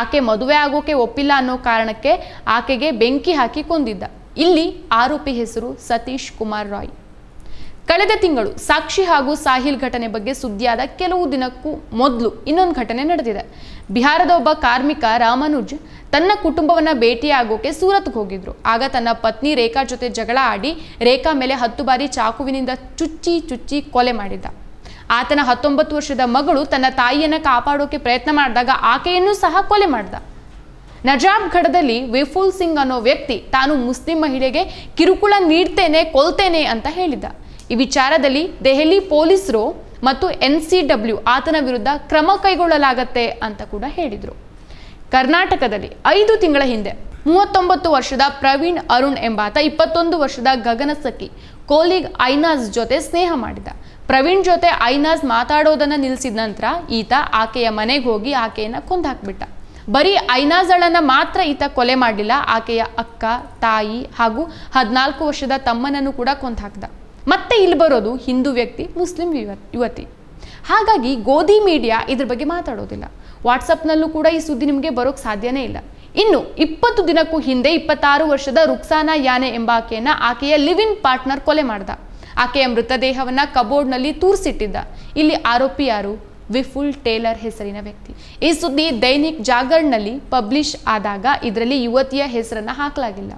ಆಕೆ ಮದುವೆ ಆಗೋಕೆ ಒಪ್ಪಿಲ್ಲ ಅನ್ನೋ ಕಾರಣಕ್ಕೆ ಆಕೆಗೆ ಬೆಂಕಿ ಹಾಕಿ ಕೊಂದಿದ್ದ ಇಲ್ಲಿ ಆರೋಪಿ ಹೆಸರು ಸತೀಶ್ ಕುಮಾರ್ ರಾಯ್ ಕಳೆದ ತಿಂಗಳು ಸಾಕ್ಷಿ ಹಾಗೂ ಸಾಹಿಲ್ ಘಟನೆ ಬಗ್ಗೆ ಸುದ್ದಿಯಾದ ಕೆಲವು ದಿನಕ್ಕೂ ಮೊದಲು ಇನ್ನೊಂದು ಘಟನೆ ನಡೆದಿದೆ ಬಿಹಾರದ ಒಬ್ಬ ಕಾರ್ಮಿಕ ರಾಮನುಜ್ ತನ್ನ ಕುಟುಂಬವನ್ನು ಭೇಟಿಯಾಗೋಕೆ ಸೂರತ್ಗೆ ಹೋಗಿದ್ರು ಆಗ ತನ್ನ ಪತ್ನಿ ರೇಖಾ ಜೊತೆ ಜಗಳ ಆಡಿ ರೇಖಾ ಮೇಲೆ ಹತ್ತು ಬಾರಿ ಚಾಕುವಿನಿಂದ ಚುಚ್ಚಿ ಚುಚ್ಚಿ ಕೊಲೆ ಮಾಡಿದ್ದ ಆತನ ಹತ್ತೊಂಬತ್ತು ವರ್ಷದ ಮಗಳು ತನ್ನ ತಾಯಿಯನ್ನು ಕಾಪಾಡೋಕೆ ಪ್ರಯತ್ನ ಮಾಡಿದಾಗ ಆಕೆಯನ್ನು ಸಹ ಕೊಲೆ ಮಾಡ್ದ ನಜಾಬ್ ಘಡದಲ್ಲಿ ವಿಫುಲ್ ಸಿಂಗ್ ಅನ್ನೋ ವ್ಯಕ್ತಿ ತಾನು ಮುಸ್ಲಿಂ ಮಹಿಳೆಗೆ ಕಿರುಕುಳ ನೀಡ್ತೇನೆ ಕೊಲ್ತೇನೆ ಅಂತ ಹೇಳಿದ್ದ ಈ ವಿಚಾರದಲ್ಲಿ ದೆಹಲಿ ಪೊಲೀಸರು ಮತ್ತು ಎನ್ ಸಿ ಆತನ ವಿರುದ್ಧ ಕ್ರಮ ಕೈಗೊಳ್ಳಲಾಗತ್ತೆ ಅಂತ ಕೂಡ ಹೇಳಿದರು ಕರ್ನಾಟಕದಲ್ಲಿ ಐದು ತಿಂಗಳ ಹಿಂದೆ ಮೂವತ್ತೊಂಬತ್ತು ವರ್ಷದ ಪ್ರವೀಣ್ ಅರುಣ್ ಎಂಬಾತ ಇಪ್ಪತ್ತೊಂದು ವರ್ಷದ ಗಗನ ಸಖಿ ಕೋಲಿಗ್ ಐನಾಜ್ ಜೊತೆ ಸ್ನೇಹ ಮಾಡಿದ ಪ್ರವೀಣ್ ಜೊತೆ ಐನಾಜ್ ಮಾತಾಡೋದನ್ನ ನಿಲ್ಲಿಸಿದ ನಂತರ ಈತ ಆಕೆಯ ಮನೆಗೆ ಹೋಗಿ ಆಕೆಯನ್ನು ಕೊಂದಾಕ್ಬಿಟ್ಟ ಬರೀ ಐನಾಜಳನ್ನು ಮಾತ್ರ ಈತ ಕೊಲೆ ಮಾಡಲಿಲ್ಲ ಆಕೆಯ ಅಕ್ಕ ತಾಯಿ ಹಾಗೂ ಹದಿನಾಲ್ಕು ವರ್ಷದ ತಮ್ಮನನ್ನು ಕೂಡ ಕೊಂದಾಕ್ದ ಹಾಕಿದ ಮತ್ತೆ ಇಲ್ಲಿ ಬರೋದು ಹಿಂದೂ ವ್ಯಕ್ತಿ ಮುಸ್ಲಿಂ ಯುವತಿ ಹಾಗಾಗಿ ಗೋಧಿ ಮೀಡಿಯಾ ಇದ್ರ ಬಗ್ಗೆ ಮಾತಾಡೋದಿಲ್ಲ ವಾಟ್ಸಪ್ನಲ್ಲೂ ಕೂಡ ಈ ಸುದ್ದಿ ನಿಮಗೆ ಬರೋಕ್ಕೆ ಸಾಧ್ಯನೇ ಇಲ್ಲ ಇನ್ನು ಇಪ್ಪತ್ತು ದಿನಕ್ಕೂ ಹಿಂದೆ ಇಪ್ಪತ್ತಾರು ವರ್ಷದ ರುಕ್ಸಾನಾ ಯಾನೆ ಎಂಬ ಆಕೆಯನ್ನು ಆಕೆಯ ಲಿವ್ ಇನ್ ಪಾರ್ಟ್ನರ್ ಕೊಲೆ ಮಾಡ್ದ ಆಕೆಯ ಮೃತದೇಹವನ್ನು ಕಬೋರ್ಡ್ನಲ್ಲಿ ತೂರಿಸಿಟ್ಟಿದ್ದ ಇಲ್ಲಿ ಆರೋಪಿ ಯಾರು ವಿಫುಲ್ ಟೇಲರ್ ಹೆಸರಿನ ವ್ಯಕ್ತಿ ಈ ಸುದ್ದಿ ದೈನಿಕ್ ಜಾಗರ್ನಲ್ಲಿ ಪಬ್ಲಿಷ್ ಆದಾಗ ಇದರಲ್ಲಿ ಯುವತಿಯ ಹೆಸರನ್ನು ಹಾಕಲಾಗಿಲ್ಲ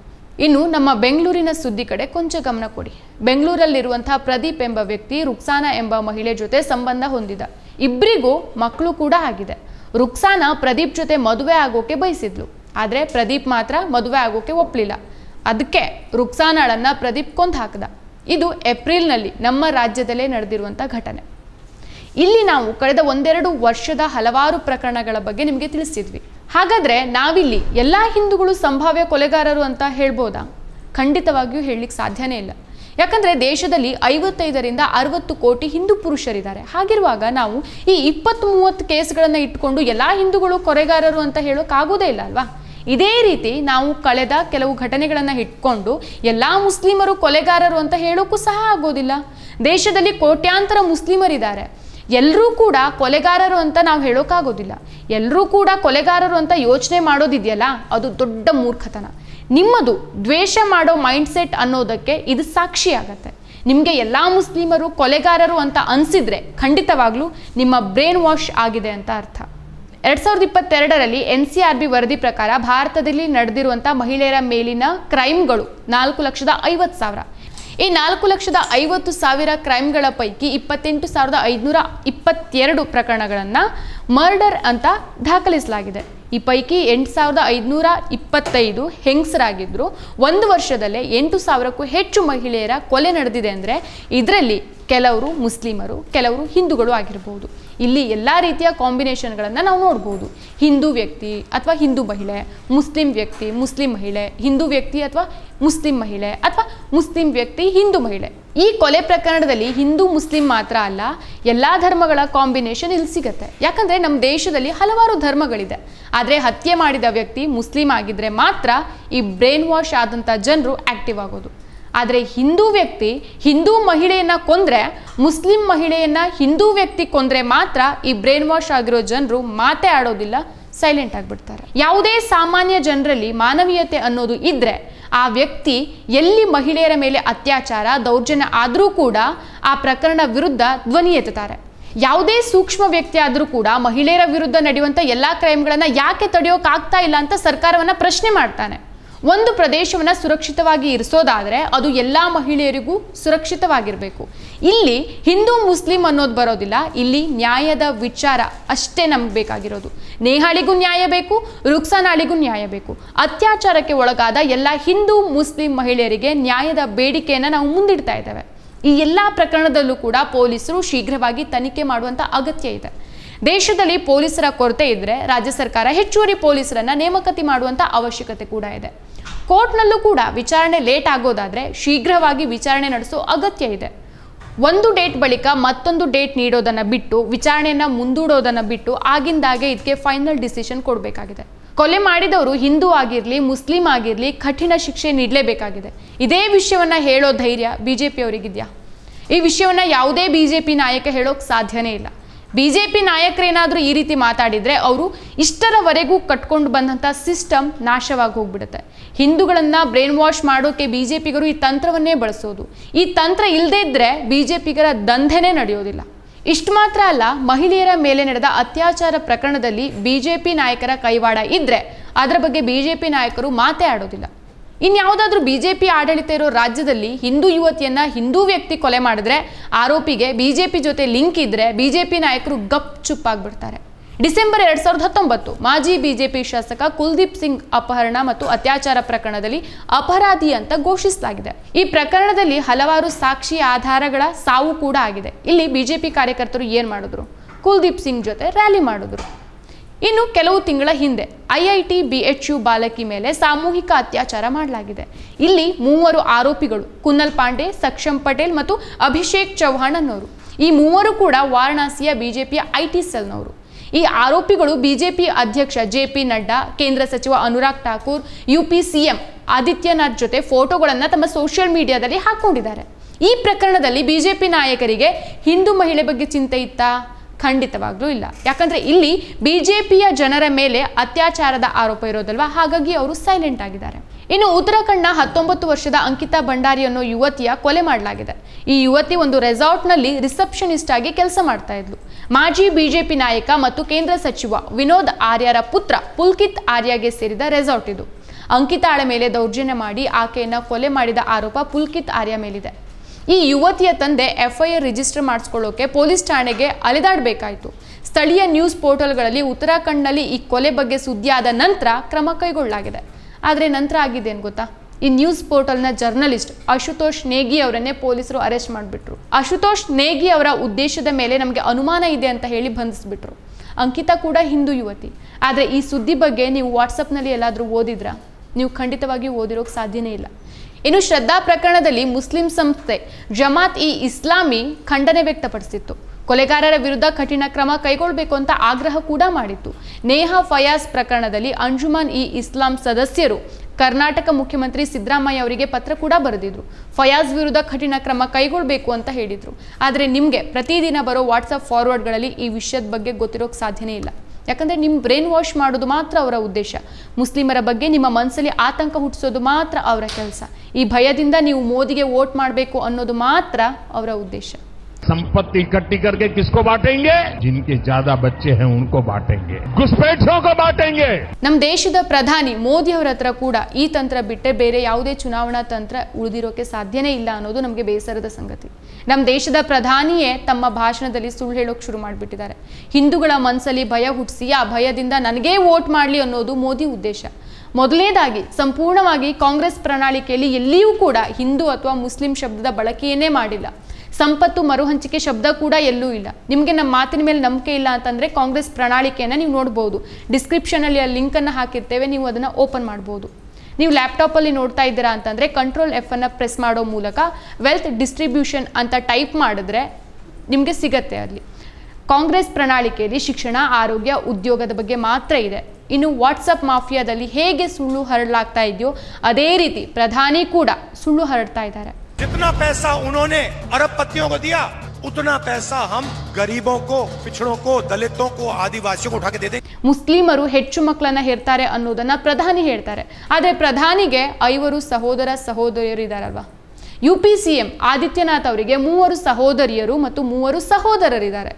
ಇನ್ನು ನಮ್ಮ ಬೆಂಗಳೂರಿನ ಸುದ್ದಿ ಕಡೆ ಕೊಂಚ ಗಮನ ಕೊಡಿ ಬೆಂಗಳೂರಲ್ಲಿರುವಂತಹ ಪ್ರದೀಪ್ ಎಂಬ ವ್ಯಕ್ತಿ ರುಕ್ಸಾನಾ ಎಂಬ ಮಹಿಳೆ ಜೊತೆ ಸಂಬಂಧ ಹೊಂದಿದ ಇಬ್ಬರಿಗೂ ಮಕ್ಕಳು ಕೂಡ ಆಗಿದೆ ರುಕ್ಸಾನಾ ಪ್ರದೀಪ್ ಜೊತೆ ಮದುವೆ ಆಗೋಕೆ ಬಯಸಿದ್ಲು ಆದರೆ ಪ್ರದೀಪ್ ಮಾತ್ರ ಮದುವೆ ಆಗೋಕೆ ಒಪ್ಪಲಿಲ್ಲ ಅದಕ್ಕೆ ರುಕ್ಸಾನಾಳನ್ನ ಪ್ರದೀಪ್ ಕೊಂದು ಹಾಕಿದ ಇದು ಏಪ್ರಿಲ್ನಲ್ಲಿ ನಮ್ಮ ರಾಜ್ಯದಲ್ಲೇ ನಡೆದಿರುವಂಥ ಘಟನೆ ಇಲ್ಲಿ ನಾವು ಕಳೆದ ಒಂದೆರಡು ವರ್ಷದ ಹಲವಾರು ಪ್ರಕರಣಗಳ ಬಗ್ಗೆ ನಿಮಗೆ ತಿಳಿಸಿದ್ವಿ ಹಾಗಾದರೆ ನಾವಿಲ್ಲಿ ಎಲ್ಲ ಹಿಂದೂಗಳು ಸಂಭಾವ್ಯ ಕೊಲೆಗಾರರು ಅಂತ ಹೇಳ್ಬೋದಾ ಖಂಡಿತವಾಗಿಯೂ ಹೇಳಲಿಕ್ಕೆ ಸಾಧ್ಯನೇ ಇಲ್ಲ ಯಾಕಂದರೆ ದೇಶದಲ್ಲಿ ಐವತ್ತೈದರಿಂದ ಅರವತ್ತು ಕೋಟಿ ಹಿಂದೂ ಪುರುಷರಿದ್ದಾರೆ ಹಾಗಿರುವಾಗ ನಾವು ಈ ಇಪ್ಪತ್ತು ಮೂವತ್ತು ಕೇಸ್ಗಳನ್ನು ಇಟ್ಕೊಂಡು ಎಲ್ಲ ಹಿಂದೂಗಳು ಕೊರೆಗಾರರು ಅಂತ ಹೇಳೋಕ್ಕಾಗೋದೇ ಇಲ್ಲ ಅಲ್ವಾ ಇದೇ ರೀತಿ ನಾವು ಕಳೆದ ಕೆಲವು ಘಟನೆಗಳನ್ನು ಇಟ್ಕೊಂಡು ಎಲ್ಲ ಮುಸ್ಲಿಮರು ಕೊಲೆಗಾರರು ಅಂತ ಹೇಳೋಕ್ಕೂ ಸಹ ಆಗೋದಿಲ್ಲ ದೇಶದಲ್ಲಿ ಕೋಟ್ಯಾಂತರ ಮುಸ್ಲಿಮರಿದ್ದಾರೆ ಎಲ್ಲರೂ ಕೂಡ ಕೊಲೆಗಾರರು ಅಂತ ನಾವು ಹೇಳೋಕ್ಕಾಗೋದಿಲ್ಲ ಎಲ್ಲರೂ ಕೂಡ ಕೊಲೆಗಾರರು ಅಂತ ಯೋಚನೆ ಮಾಡೋದಿದೆಯಲ್ಲ ಅದು ದೊಡ್ಡ ಮೂರ್ಖತನ ನಿಮ್ಮದು ದ್ವೇಷ ಮಾಡೋ ಮೈಂಡ್ಸೆಟ್ ಅನ್ನೋದಕ್ಕೆ ಇದು ಸಾಕ್ಷಿ ಆಗತ್ತೆ ನಿಮಗೆ ಎಲ್ಲ ಮುಸ್ಲಿಮರು ಕೊಲೆಗಾರರು ಅಂತ ಅನಿಸಿದ್ರೆ ಖಂಡಿತವಾಗ್ಲೂ ನಿಮ್ಮ ಬ್ರೈನ್ ವಾಶ್ ಆಗಿದೆ ಅಂತ ಅರ್ಥ ಎರಡ್ ಸಾವಿರದ ಇಪ್ಪತ್ತೆರಡರಲ್ಲಿ ಎನ್ ಸಿ ಆರ್ ಬಿ ವರದಿ ಪ್ರಕಾರ ಭಾರತದಲ್ಲಿ ನಡೆದಿರುವಂತಹ ಮಹಿಳೆಯರ ಮೇಲಿನ ಕ್ರೈಮ್ಗಳು ನಾಲ್ಕು ಲಕ್ಷದ ಐವತ್ತು ಸಾವಿರ ಈ ನಾಲ್ಕು ಲಕ್ಷದ ಐವತ್ತು ಸಾವಿರ ಕ್ರೈಮ್ಗಳ ಪೈಕಿ ಇಪ್ಪತ್ತೆಂಟು ಸಾವಿರದ ಐದುನೂರ ಇಪ್ಪತ್ತೆರಡು ಪ್ರಕರಣಗಳನ್ನು ಮರ್ಡರ್ ಅಂತ ದಾಖಲಿಸಲಾಗಿದೆ ಈ ಪೈಕಿ ಎಂಟು ಸಾವಿರದ ಐದುನೂರ ಇಪ್ಪತ್ತೈದು ಹೆಂಗಸರಾಗಿದ್ದರು ಒಂದು ವರ್ಷದಲ್ಲೇ ಎಂಟು ಸಾವಿರಕ್ಕೂ ಹೆಚ್ಚು ಮಹಿಳೆಯರ ಕೊಲೆ ನಡೆದಿದೆ ಅಂದರೆ ಇದರಲ್ಲಿ ಕೆಲವರು ಮುಸ್ಲಿಮರು ಕೆಲವರು ಹಿಂದೂಗಳು ಆಗಿರ್ಬೋದು ಇಲ್ಲಿ ಎಲ್ಲ ರೀತಿಯ ಕಾಂಬಿನೇಷನ್ಗಳನ್ನು ನಾವು ನೋಡ್ಬೋದು ಹಿಂದೂ ವ್ಯಕ್ತಿ ಅಥವಾ ಹಿಂದೂ ಮಹಿಳೆ ಮುಸ್ಲಿಂ ವ್ಯಕ್ತಿ ಮುಸ್ಲಿಂ ಮಹಿಳೆ ಹಿಂದೂ ವ್ಯಕ್ತಿ ಅಥವಾ ಮುಸ್ಲಿಂ ಮಹಿಳೆ ಅಥವಾ ಮುಸ್ಲಿಂ ವ್ಯಕ್ತಿ ಹಿಂದೂ ಮಹಿಳೆ ಈ ಕೊಲೆ ಪ್ರಕರಣದಲ್ಲಿ ಹಿಂದೂ ಮುಸ್ಲಿಂ ಮಾತ್ರ ಅಲ್ಲ ಎಲ್ಲ ಧರ್ಮಗಳ ಕಾಂಬಿನೇಷನ್ ಇಲ್ಲಿ ಸಿಗುತ್ತೆ ಯಾಕಂದರೆ ನಮ್ಮ ದೇಶದಲ್ಲಿ ಹಲವಾರು ಧರ್ಮಗಳಿದೆ ಆದರೆ ಹತ್ಯೆ ಮಾಡಿದ ವ್ಯಕ್ತಿ ಮುಸ್ಲಿಂ ಆಗಿದ್ದರೆ ಮಾತ್ರ ಈ ಬ್ರೈನ್ ವಾಶ್ ಆದಂಥ ಜನರು ಆ್ಯಕ್ಟಿವ್ ಆಗೋದು ಆದರೆ ಹಿಂದೂ ವ್ಯಕ್ತಿ ಹಿಂದೂ ಮಹಿಳೆಯನ್ನು ಕೊಂದರೆ ಮುಸ್ಲಿಂ ಮಹಿಳೆಯನ್ನು ಹಿಂದೂ ವ್ಯಕ್ತಿ ಕೊಂದರೆ ಮಾತ್ರ ಈ ಬ್ರೈನ್ ವಾಶ್ ಆಗಿರೋ ಜನರು ಮಾತೇ ಆಡೋದಿಲ್ಲ ಸೈಲೆಂಟ್ ಆಗಿಬಿಡ್ತಾರೆ ಯಾವುದೇ ಸಾಮಾನ್ಯ ಜನರಲ್ಲಿ ಮಾನವೀಯತೆ ಅನ್ನೋದು ಇದ್ದರೆ ಆ ವ್ಯಕ್ತಿ ಎಲ್ಲಿ ಮಹಿಳೆಯರ ಮೇಲೆ ಅತ್ಯಾಚಾರ ದೌರ್ಜನ್ಯ ಆದರೂ ಕೂಡ ಆ ಪ್ರಕರಣ ವಿರುದ್ಧ ಧ್ವನಿ ಎತ್ತುತ್ತಾರೆ ಯಾವುದೇ ಸೂಕ್ಷ್ಮ ವ್ಯಕ್ತಿ ಆದರೂ ಕೂಡ ಮಹಿಳೆಯರ ವಿರುದ್ಧ ನಡೆಯುವಂಥ ಎಲ್ಲ ಕ್ರೈಮ್ಗಳನ್ನು ಯಾಕೆ ತಡೆಯೋಕ್ಕಾಗ್ತಾ ಇಲ್ಲ ಅಂತ ಸರ್ಕಾರವನ್ನು ಪ್ರಶ್ನೆ ಮಾಡ್ತಾನೆ ಒಂದು ಪ್ರದೇಶವನ್ನು ಸುರಕ್ಷಿತವಾಗಿ ಇರಿಸೋದಾದರೆ ಅದು ಎಲ್ಲ ಮಹಿಳೆಯರಿಗೂ ಸುರಕ್ಷಿತವಾಗಿರಬೇಕು ಇಲ್ಲಿ ಹಿಂದೂ ಮುಸ್ಲಿಂ ಅನ್ನೋದು ಬರೋದಿಲ್ಲ ಇಲ್ಲಿ ನ್ಯಾಯದ ವಿಚಾರ ಅಷ್ಟೇ ನಮ್ಗೆ ಬೇಕಾಗಿರೋದು ನೇಹಾಳಿಗೂ ನ್ಯಾಯ ಬೇಕು ರುಕ್ಸಾನಾಳಿಗೂ ನ್ಯಾಯ ಬೇಕು ಅತ್ಯಾಚಾರಕ್ಕೆ ಒಳಗಾದ ಎಲ್ಲ ಹಿಂದೂ ಮುಸ್ಲಿಂ ಮಹಿಳೆಯರಿಗೆ ನ್ಯಾಯದ ಬೇಡಿಕೆಯನ್ನು ನಾವು ಮುಂದಿಡ್ತಾ ಇದ್ದೇವೆ ಈ ಎಲ್ಲ ಪ್ರಕರಣದಲ್ಲೂ ಕೂಡ ಪೊಲೀಸರು ಶೀಘ್ರವಾಗಿ ತನಿಖೆ ಮಾಡುವಂಥ ಅಗತ್ಯ ಇದೆ ದೇಶದಲ್ಲಿ ಪೊಲೀಸರ ಕೊರತೆ ಇದ್ದರೆ ರಾಜ್ಯ ಸರ್ಕಾರ ಹೆಚ್ಚುವರಿ ಪೊಲೀಸರನ್ನು ನೇಮಕತಿ ಮಾಡುವಂಥ ಅವಶ್ಯಕತೆ ಕೂಡ ಇದೆ ಕೋರ್ಟ್ನಲ್ಲೂ ಕೂಡ ವಿಚಾರಣೆ ಲೇಟ್ ಆಗೋದಾದರೆ ಶೀಘ್ರವಾಗಿ ವಿಚಾರಣೆ ನಡೆಸೋ ಅಗತ್ಯ ಇದೆ ಒಂದು ಡೇಟ್ ಬಳಿಕ ಮತ್ತೊಂದು ಡೇಟ್ ನೀಡೋದನ್ನು ಬಿಟ್ಟು ವಿಚಾರಣೆಯನ್ನು ಮುಂದೂಡೋದನ್ನು ಬಿಟ್ಟು ಆಗಿಂದಾಗೆ ಇದಕ್ಕೆ ಫೈನಲ್ ಡಿಸಿಷನ್ ಕೊಡಬೇಕಾಗಿದೆ ಕೊಲೆ ಮಾಡಿದವರು ಹಿಂದೂ ಆಗಿರಲಿ ಮುಸ್ಲಿಂ ಆಗಿರಲಿ ಕಠಿಣ ಶಿಕ್ಷೆ ನೀಡಲೇಬೇಕಾಗಿದೆ ಇದೇ ವಿಷಯವನ್ನು ಹೇಳೋ ಧೈರ್ಯ ಬಿ ಜೆ ಪಿ ಈ ವಿಷಯವನ್ನು ಯಾವುದೇ ಬಿ ಜೆ ಪಿ ನಾಯಕ ಹೇಳೋಕ್ಕೆ ಸಾಧ್ಯವೇ ಇಲ್ಲ ಬಿ ಜೆ ಪಿ ನಾಯಕರೇನಾದರೂ ಈ ರೀತಿ ಮಾತಾಡಿದರೆ ಅವರು ಇಷ್ಟರವರೆಗೂ ಕಟ್ಕೊಂಡು ಬಂದಂಥ ಸಿಸ್ಟಮ್ ನಾಶವಾಗಿ ಹೋಗ್ಬಿಡುತ್ತೆ ಹಿಂದೂಗಳನ್ನು ಬ್ರೈನ್ ವಾಶ್ ಮಾಡೋಕ್ಕೆ ಬಿ ಜೆ ಪಿಗರು ಈ ತಂತ್ರವನ್ನೇ ಬಳಸೋದು ಈ ತಂತ್ರ ಇಲ್ಲದೇ ಇದ್ದರೆ ಬಿ ಜೆ ಪಿಗರ ದಂಧೆನೇ ನಡೆಯೋದಿಲ್ಲ ಇಷ್ಟು ಮಾತ್ರ ಅಲ್ಲ ಮಹಿಳೆಯರ ಮೇಲೆ ನಡೆದ ಅತ್ಯಾಚಾರ ಪ್ರಕರಣದಲ್ಲಿ ಬಿ ಜೆ ಪಿ ನಾಯಕರ ಕೈವಾಡ ಇದ್ದರೆ ಅದರ ಬಗ್ಗೆ ಬಿ ಜೆ ಪಿ ನಾಯಕರು ಮಾತೇ ಆಡೋದಿಲ್ಲ ಇನ್ಯಾವುದಾದ್ರೂ ಬಿಜೆಪಿ ಆಡಳಿತ ಇರೋ ರಾಜ್ಯದಲ್ಲಿ ಹಿಂದೂ ಯುವತಿಯನ್ನ ಹಿಂದೂ ವ್ಯಕ್ತಿ ಕೊಲೆ ಮಾಡಿದ್ರೆ ಆರೋಪಿಗೆ ಬಿಜೆಪಿ ಜೊತೆ ಲಿಂಕ್ ಇದ್ರೆ ಬಿಜೆಪಿ ನಾಯಕರು ಗಪ್ ಚುಪ್ಪಾಗಿಬಿಡ್ತಾರೆ ಡಿಸೆಂಬರ್ ಎರಡ್ ಸಾವಿರದ ಹತ್ತೊಂಬತ್ತು ಮಾಜಿ ಬಿಜೆಪಿ ಶಾಸಕ ಕುಲ್ದೀಪ್ ಸಿಂಗ್ ಅಪಹರಣ ಮತ್ತು ಅತ್ಯಾಚಾರ ಪ್ರಕರಣದಲ್ಲಿ ಅಪರಾಧಿ ಅಂತ ಘೋಷಿಸಲಾಗಿದೆ ಈ ಪ್ರಕರಣದಲ್ಲಿ ಹಲವಾರು ಸಾಕ್ಷಿ ಆಧಾರಗಳ ಸಾವು ಕೂಡ ಆಗಿದೆ ಇಲ್ಲಿ ಬಿಜೆಪಿ ಕಾರ್ಯಕರ್ತರು ಏನ್ ಮಾಡಿದ್ರು ಕುಲ್ದೀಪ್ ಸಿಂಗ್ ಜೊತೆ ರ್ಯಾಲಿ ಮಾಡಿದ್ರು ಇನ್ನು ಕೆಲವು ತಿಂಗಳ ಹಿಂದೆ ಐಐಟಿ ಯು ಬಾಲಕಿ ಮೇಲೆ ಸಾಮೂಹಿಕ ಅತ್ಯಾಚಾರ ಮಾಡಲಾಗಿದೆ ಇಲ್ಲಿ ಮೂವರು ಆರೋಪಿಗಳು ಕುನ್ನಲ್ ಪಾಂಡೆ ಸಕ್ಷಮ್ ಪಟೇಲ್ ಮತ್ತು ಅಭಿಷೇಕ್ ಚೌಹಾಣ್ ಅನ್ನೋರು ಈ ಮೂವರು ಕೂಡ ವಾರಣಾಸಿಯ ಬಿಜೆಪಿಯ ಐಟಿ ಸೆಲ್ನವರು ಈ ಆರೋಪಿಗಳು ಬಿಜೆಪಿ ಅಧ್ಯಕ್ಷ ಜೆ ಪಿ ನಡ್ಡಾ ಕೇಂದ್ರ ಸಚಿವ Anurag Thakur U UP CM Adityanath ಜೊತೆ ಫೋಟೋಗಳನ್ನು ತಮ್ಮ ಸೋಷಿಯಲ್ ಮೀಡಿಯಾದಲ್ಲಿ ಹಾಕೊಂಡಿದ್ದಾರೆ ಈ ಪ್ರಕರಣದಲ್ಲಿ ಬಿಜೆಪಿ ನಾಯಕರಿಗೆ ಹಿಂದೂ ಮಹಿಳೆ ಬಗ್ಗೆ ಚಿಂತೆ ಇತ್ತಾ ಖಂಡಿತವಾಗ್ಲೂ ಇಲ್ಲ ಯಾಕಂದ್ರೆ ಇಲ್ಲಿ ಬಿಜೆಪಿಯ ಜನರ ಮೇಲೆ ಅತ್ಯಾಚಾರದ ಆರೋಪ ಇರೋದಲ್ವಾ ಹಾಗಾಗಿ ಅವರು ಸೈಲೆಂಟ್ ಆಗಿದ್ದಾರೆ ಇನ್ನು ಉತ್ತರಾಖಂಡ್ನ ಹತ್ತೊಂಬತ್ತು ವರ್ಷದ ಅಂಕಿತಾ ಭಂಡಾರಿ ಅನ್ನೋ ಯುವತಿಯ ಕೊಲೆ ಮಾಡಲಾಗಿದೆ ಈ ಯುವತಿ ಒಂದು ರೆಸಾರ್ಟ್ನಲ್ಲಿ ರಿಸೆಪ್ಷನಿಸ್ಟ್ ಆಗಿ ಕೆಲಸ ಮಾಡ್ತಾ ಇದ್ಲು ಮಾಜಿ ಬಿಜೆಪಿ ನಾಯಕ ಮತ್ತು ಕೇಂದ್ರ ಸಚಿವ ವಿನೋದ್ ಆರ್ಯರ ಪುತ್ರ ಪುಲ್ಕಿತ್ ಆರ್ಯಗೆ ಸೇರಿದ ರೆಸಾರ್ಟ್ ಇದು ಅಂಕಿತಾಳ ಮೇಲೆ ದೌರ್ಜನ್ಯ ಮಾಡಿ ಆಕೆಯನ್ನ ಕೊಲೆ ಮಾಡಿದ ಆರೋಪ ಪುಲ್ಕಿತ್ ಆರ್ಯ ಮೇಲಿದೆ ಈ ಯುವತಿಯ ತಂದೆ ಎಫ್ಐಆರ್ ರಿಜಿಸ್ಟರ್ ಮಾಡಿಸ್ಕೊಳ್ಳೋಕೆ ಪೊಲೀಸ್ ಠಾಣೆಗೆ ಅಲೆದಾಡಬೇಕಾಯಿತು ಸ್ಥಳೀಯ ನ್ಯೂಸ್ ಪೋರ್ಟಲ್ಗಳಲ್ಲಿ ಉತ್ತರಾಖಂಡ್ನಲ್ಲಿ ಈ ಕೊಲೆ ಬಗ್ಗೆ ಸುದ್ದಿ ಆದ ನಂತರ ಕ್ರಮ ಕೈಗೊಳ್ಳಲಾಗಿದೆ ಆದರೆ ನಂತರ ಆಗಿದ್ದೇನು ಗೊತ್ತಾ ಈ ನ್ಯೂಸ್ ಪೋರ್ಟಲ್ನ ಜರ್ನಲಿಸ್ಟ್ ಅಶುತೋಷ್ ನೇಗಿ ಅವರನ್ನೇ ಪೊಲೀಸರು ಅರೆಸ್ಟ್ ಮಾಡಿಬಿಟ್ರು ಅಶುತೋಷ್ ನೇಗಿ ಅವರ ಉದ್ದೇಶದ ಮೇಲೆ ನಮಗೆ ಅನುಮಾನ ಇದೆ ಅಂತ ಹೇಳಿ ಬಂಧಿಸ್ಬಿಟ್ರು ಅಂಕಿತಾ ಕೂಡ ಹಿಂದೂ ಯುವತಿ ಆದರೆ ಈ ಸುದ್ದಿ ಬಗ್ಗೆ ನೀವು ವಾಟ್ಸಪ್ನಲ್ಲಿ ಎಲ್ಲಾದರೂ ಓದಿದ್ರಾ ನೀವು ಖಂಡಿತವಾಗಿ ಓದಿರೋಕೆ ಸಾಧ್ಯನೇ ಇಲ್ಲ ಇನ್ನು ಶ್ರದ್ಧಾ ಪ್ರಕರಣದಲ್ಲಿ ಮುಸ್ಲಿಂ ಸಂಸ್ಥೆ ಜಮಾತ್ ಇ ಇಸ್ಲಾಮಿ ಖಂಡನೆ ವ್ಯಕ್ತಪಡಿಸಿತ್ತು ಕೊಲೆಗಾರರ ವಿರುದ್ಧ ಕಠಿಣ ಕ್ರಮ ಕೈಗೊಳ್ಳಬೇಕು ಅಂತ ಆಗ್ರಹ ಕೂಡ ಮಾಡಿತ್ತು ನೇಹಾ ಫಯಾಜ್ ಪ್ರಕರಣದಲ್ಲಿ ಅಂಜುಮಾನ್ ಇ ಇಸ್ಲಾಂ ಸದಸ್ಯರು ಕರ್ನಾಟಕ ಮುಖ್ಯಮಂತ್ರಿ ಸಿದ್ದರಾಮಯ್ಯ ಅವರಿಗೆ ಪತ್ರ ಕೂಡ ಬರೆದಿದ್ರು ಫಯಾಜ್ ವಿರುದ್ಧ ಕಠಿಣ ಕ್ರಮ ಕೈಗೊಳ್ಳಬೇಕು ಅಂತ ಹೇಳಿದರು ಆದರೆ ನಿಮಗೆ ಪ್ರತಿದಿನ ಬರೋ ವಾಟ್ಸಪ್ ಫಾರ್ವರ್ಡ್ಗಳಲ್ಲಿ ಈ ವಿಷಯದ ಬಗ್ಗೆ ಗೊತ್ತಿರೋಕ್ಕೆ ಸಾಧ್ಯನೇ ಇಲ್ಲ ಯಾಕಂದರೆ ನಿಮ್ಮ ಬ್ರೈನ್ ವಾಶ್ ಮಾಡೋದು ಮಾತ್ರ ಅವರ ಉದ್ದೇಶ ಮುಸ್ಲಿಮರ ಬಗ್ಗೆ ನಿಮ್ಮ ಮನಸ್ಸಲ್ಲಿ ಆತಂಕ ಹುಟ್ಟಿಸೋದು ಮಾತ್ರ ಅವರ ಕೆಲಸ ಈ ಭಯದಿಂದ ನೀವು ಮೋದಿಗೆ ವೋಟ್ ಮಾಡಬೇಕು ಅನ್ನೋದು ಮಾತ್ರ ಅವರ ಉದ್ದೇಶ ಸಂಪತ್ತಿ इकट्ठी करके किसको जिनके ज्यादा बच्चे हैं उनको ನಮ್ಮ ದೇಶದ ಪ್ರಧಾನಿ ಮೋದಿ ಅವರ ಹತ್ರ ಕೂಡ ಈ ತಂತ್ರ ಬಿಟ್ಟೆ ಬೇರೆ ಯಾವುದೇ ಚುನಾವಣಾ ತಂತ್ರ ಉಳಿದಿರೋಕೆ ಸಾಧ್ಯನೇ ಇಲ್ಲ ಅನ್ನೋದು ನಮಗೆ ಬೇಸರದ ಸಂಗತಿ ನಮ್ಮ ದೇಶದ ಪ್ರಧಾನಿಯೇ ತಮ್ಮ ಭಾಷಣದಲ್ಲಿ ಸುಳ್ಳು ಹೇಳೋಕೆ ಶುರು ಮಾಡಿಬಿಟ್ಟಿದ್ದಾರೆ ಹಿಂದೂಗಳ ಮನಸ್ಸಲ್ಲಿ ಭಯ ಹುಟ್ಟಿಸಿ ಆ ಭಯದಿಂದ ನನಗೇ ವೋಟ್ ಮಾಡಲಿ ಅನ್ನೋದು ಮೋದಿ ಉದ್ದೇಶ ಮೊದಲನೇದಾಗಿ ಸಂಪೂರ್ಣವಾಗಿ ಕಾಂಗ್ರೆಸ್ ಪ್ರಣಾಳಿಕೆಯಲ್ಲಿ ಎಲ್ಲಿಯೂ ಕೂಡ ಹಿಂದೂ ಅಥವಾ ಮುಸ್ಲಿಂ ಶಬ್ದದ ಬಳಕೆಯನ್ನೇ ಮಾಡಿಲ್ಲ ಸಂಪತ್ತು ಮರುಹಂಚಿಕೆ ಶಬ್ದ ಕೂಡ ಎಲ್ಲೂ ಇಲ್ಲ ನಿಮಗೆ ನಮ್ಮ ಮಾತಿನ ಮೇಲೆ ನಂಬಿಕೆ ಇಲ್ಲ ಅಂತಂದರೆ ಕಾಂಗ್ರೆಸ್ ಪ್ರಣಾಳಿಕೆಯನ್ನು ನೀವು ನೋಡ್ಬೋದು ಡಿಸ್ಕ್ರಿಪ್ಷನಲ್ಲಿ ಆ ಲಿಂಕನ್ನು ಹಾಕಿರ್ತೇವೆ ನೀವು ಅದನ್ನು ಓಪನ್ ಮಾಡ್ಬೋದು ನೀವು ಲ್ಯಾಪ್ಟಾಪಲ್ಲಿ ನೋಡ್ತಾ ಇದ್ದೀರಾ ಅಂತಂದರೆ ಕಂಟ್ರೋಲ್ ಎಫ್ ಅನ್ನು ಪ್ರೆಸ್ ಮಾಡೋ ಮೂಲಕ ವೆಲ್ತ್ ಡಿಸ್ಟ್ರಿಬ್ಯೂಷನ್ ಅಂತ ಟೈಪ್ ಮಾಡಿದ್ರೆ ನಿಮಗೆ ಸಿಗತ್ತೆ ಅಲ್ಲಿ ಕಾಂಗ್ರೆಸ್ ಪ್ರಣಾಳಿಕೆಯಲ್ಲಿ ಶಿಕ್ಷಣ ಆರೋಗ್ಯ ಉದ್ಯೋಗದ ಬಗ್ಗೆ ಮಾತ್ರ ಇದೆ ಇನ್ನು ವಾಟ್ಸಪ್ ಮಾಫಿಯಾದಲ್ಲಿ ಹೇಗೆ ಸುಳ್ಳು ಹರಡಲಾಗ್ತಾ ಇದೆಯೋ ಅದೇ ರೀತಿ ಪ್ರಧಾನಿ ಕೂಡ ಸುಳ್ಳು ಹರಡ್ತಾ ಇದ್ದಾರೆ जितना पैसा उन्होंने अरबपतियों को दिया उतना पैसा हम ಗರೀಬೋ ಮುಸ್ಲಿಮರು ಹೆಚ್ಚು ಮಕ್ಕಳನ್ನ ಹೆರ್ತಾರೆ ಅನ್ನೋದನ್ನ ಪ್ರಧಾನಿ ಹೇಳ್ತಾರೆ ಆದರೆ ಪ್ರಧಾನಿಗೆ ಐವರು ಸಹೋದರ ಸಹೋದರಿಯರು ಇದ್ದಾರಲ್ವಾ U P C M Adityanath ಅವರಿಗೆ ಮೂವರು ಸಹೋದರಿಯರು ಮತ್ತು ಮೂವರು ಸಹೋದರರಿದ್ದಾರೆ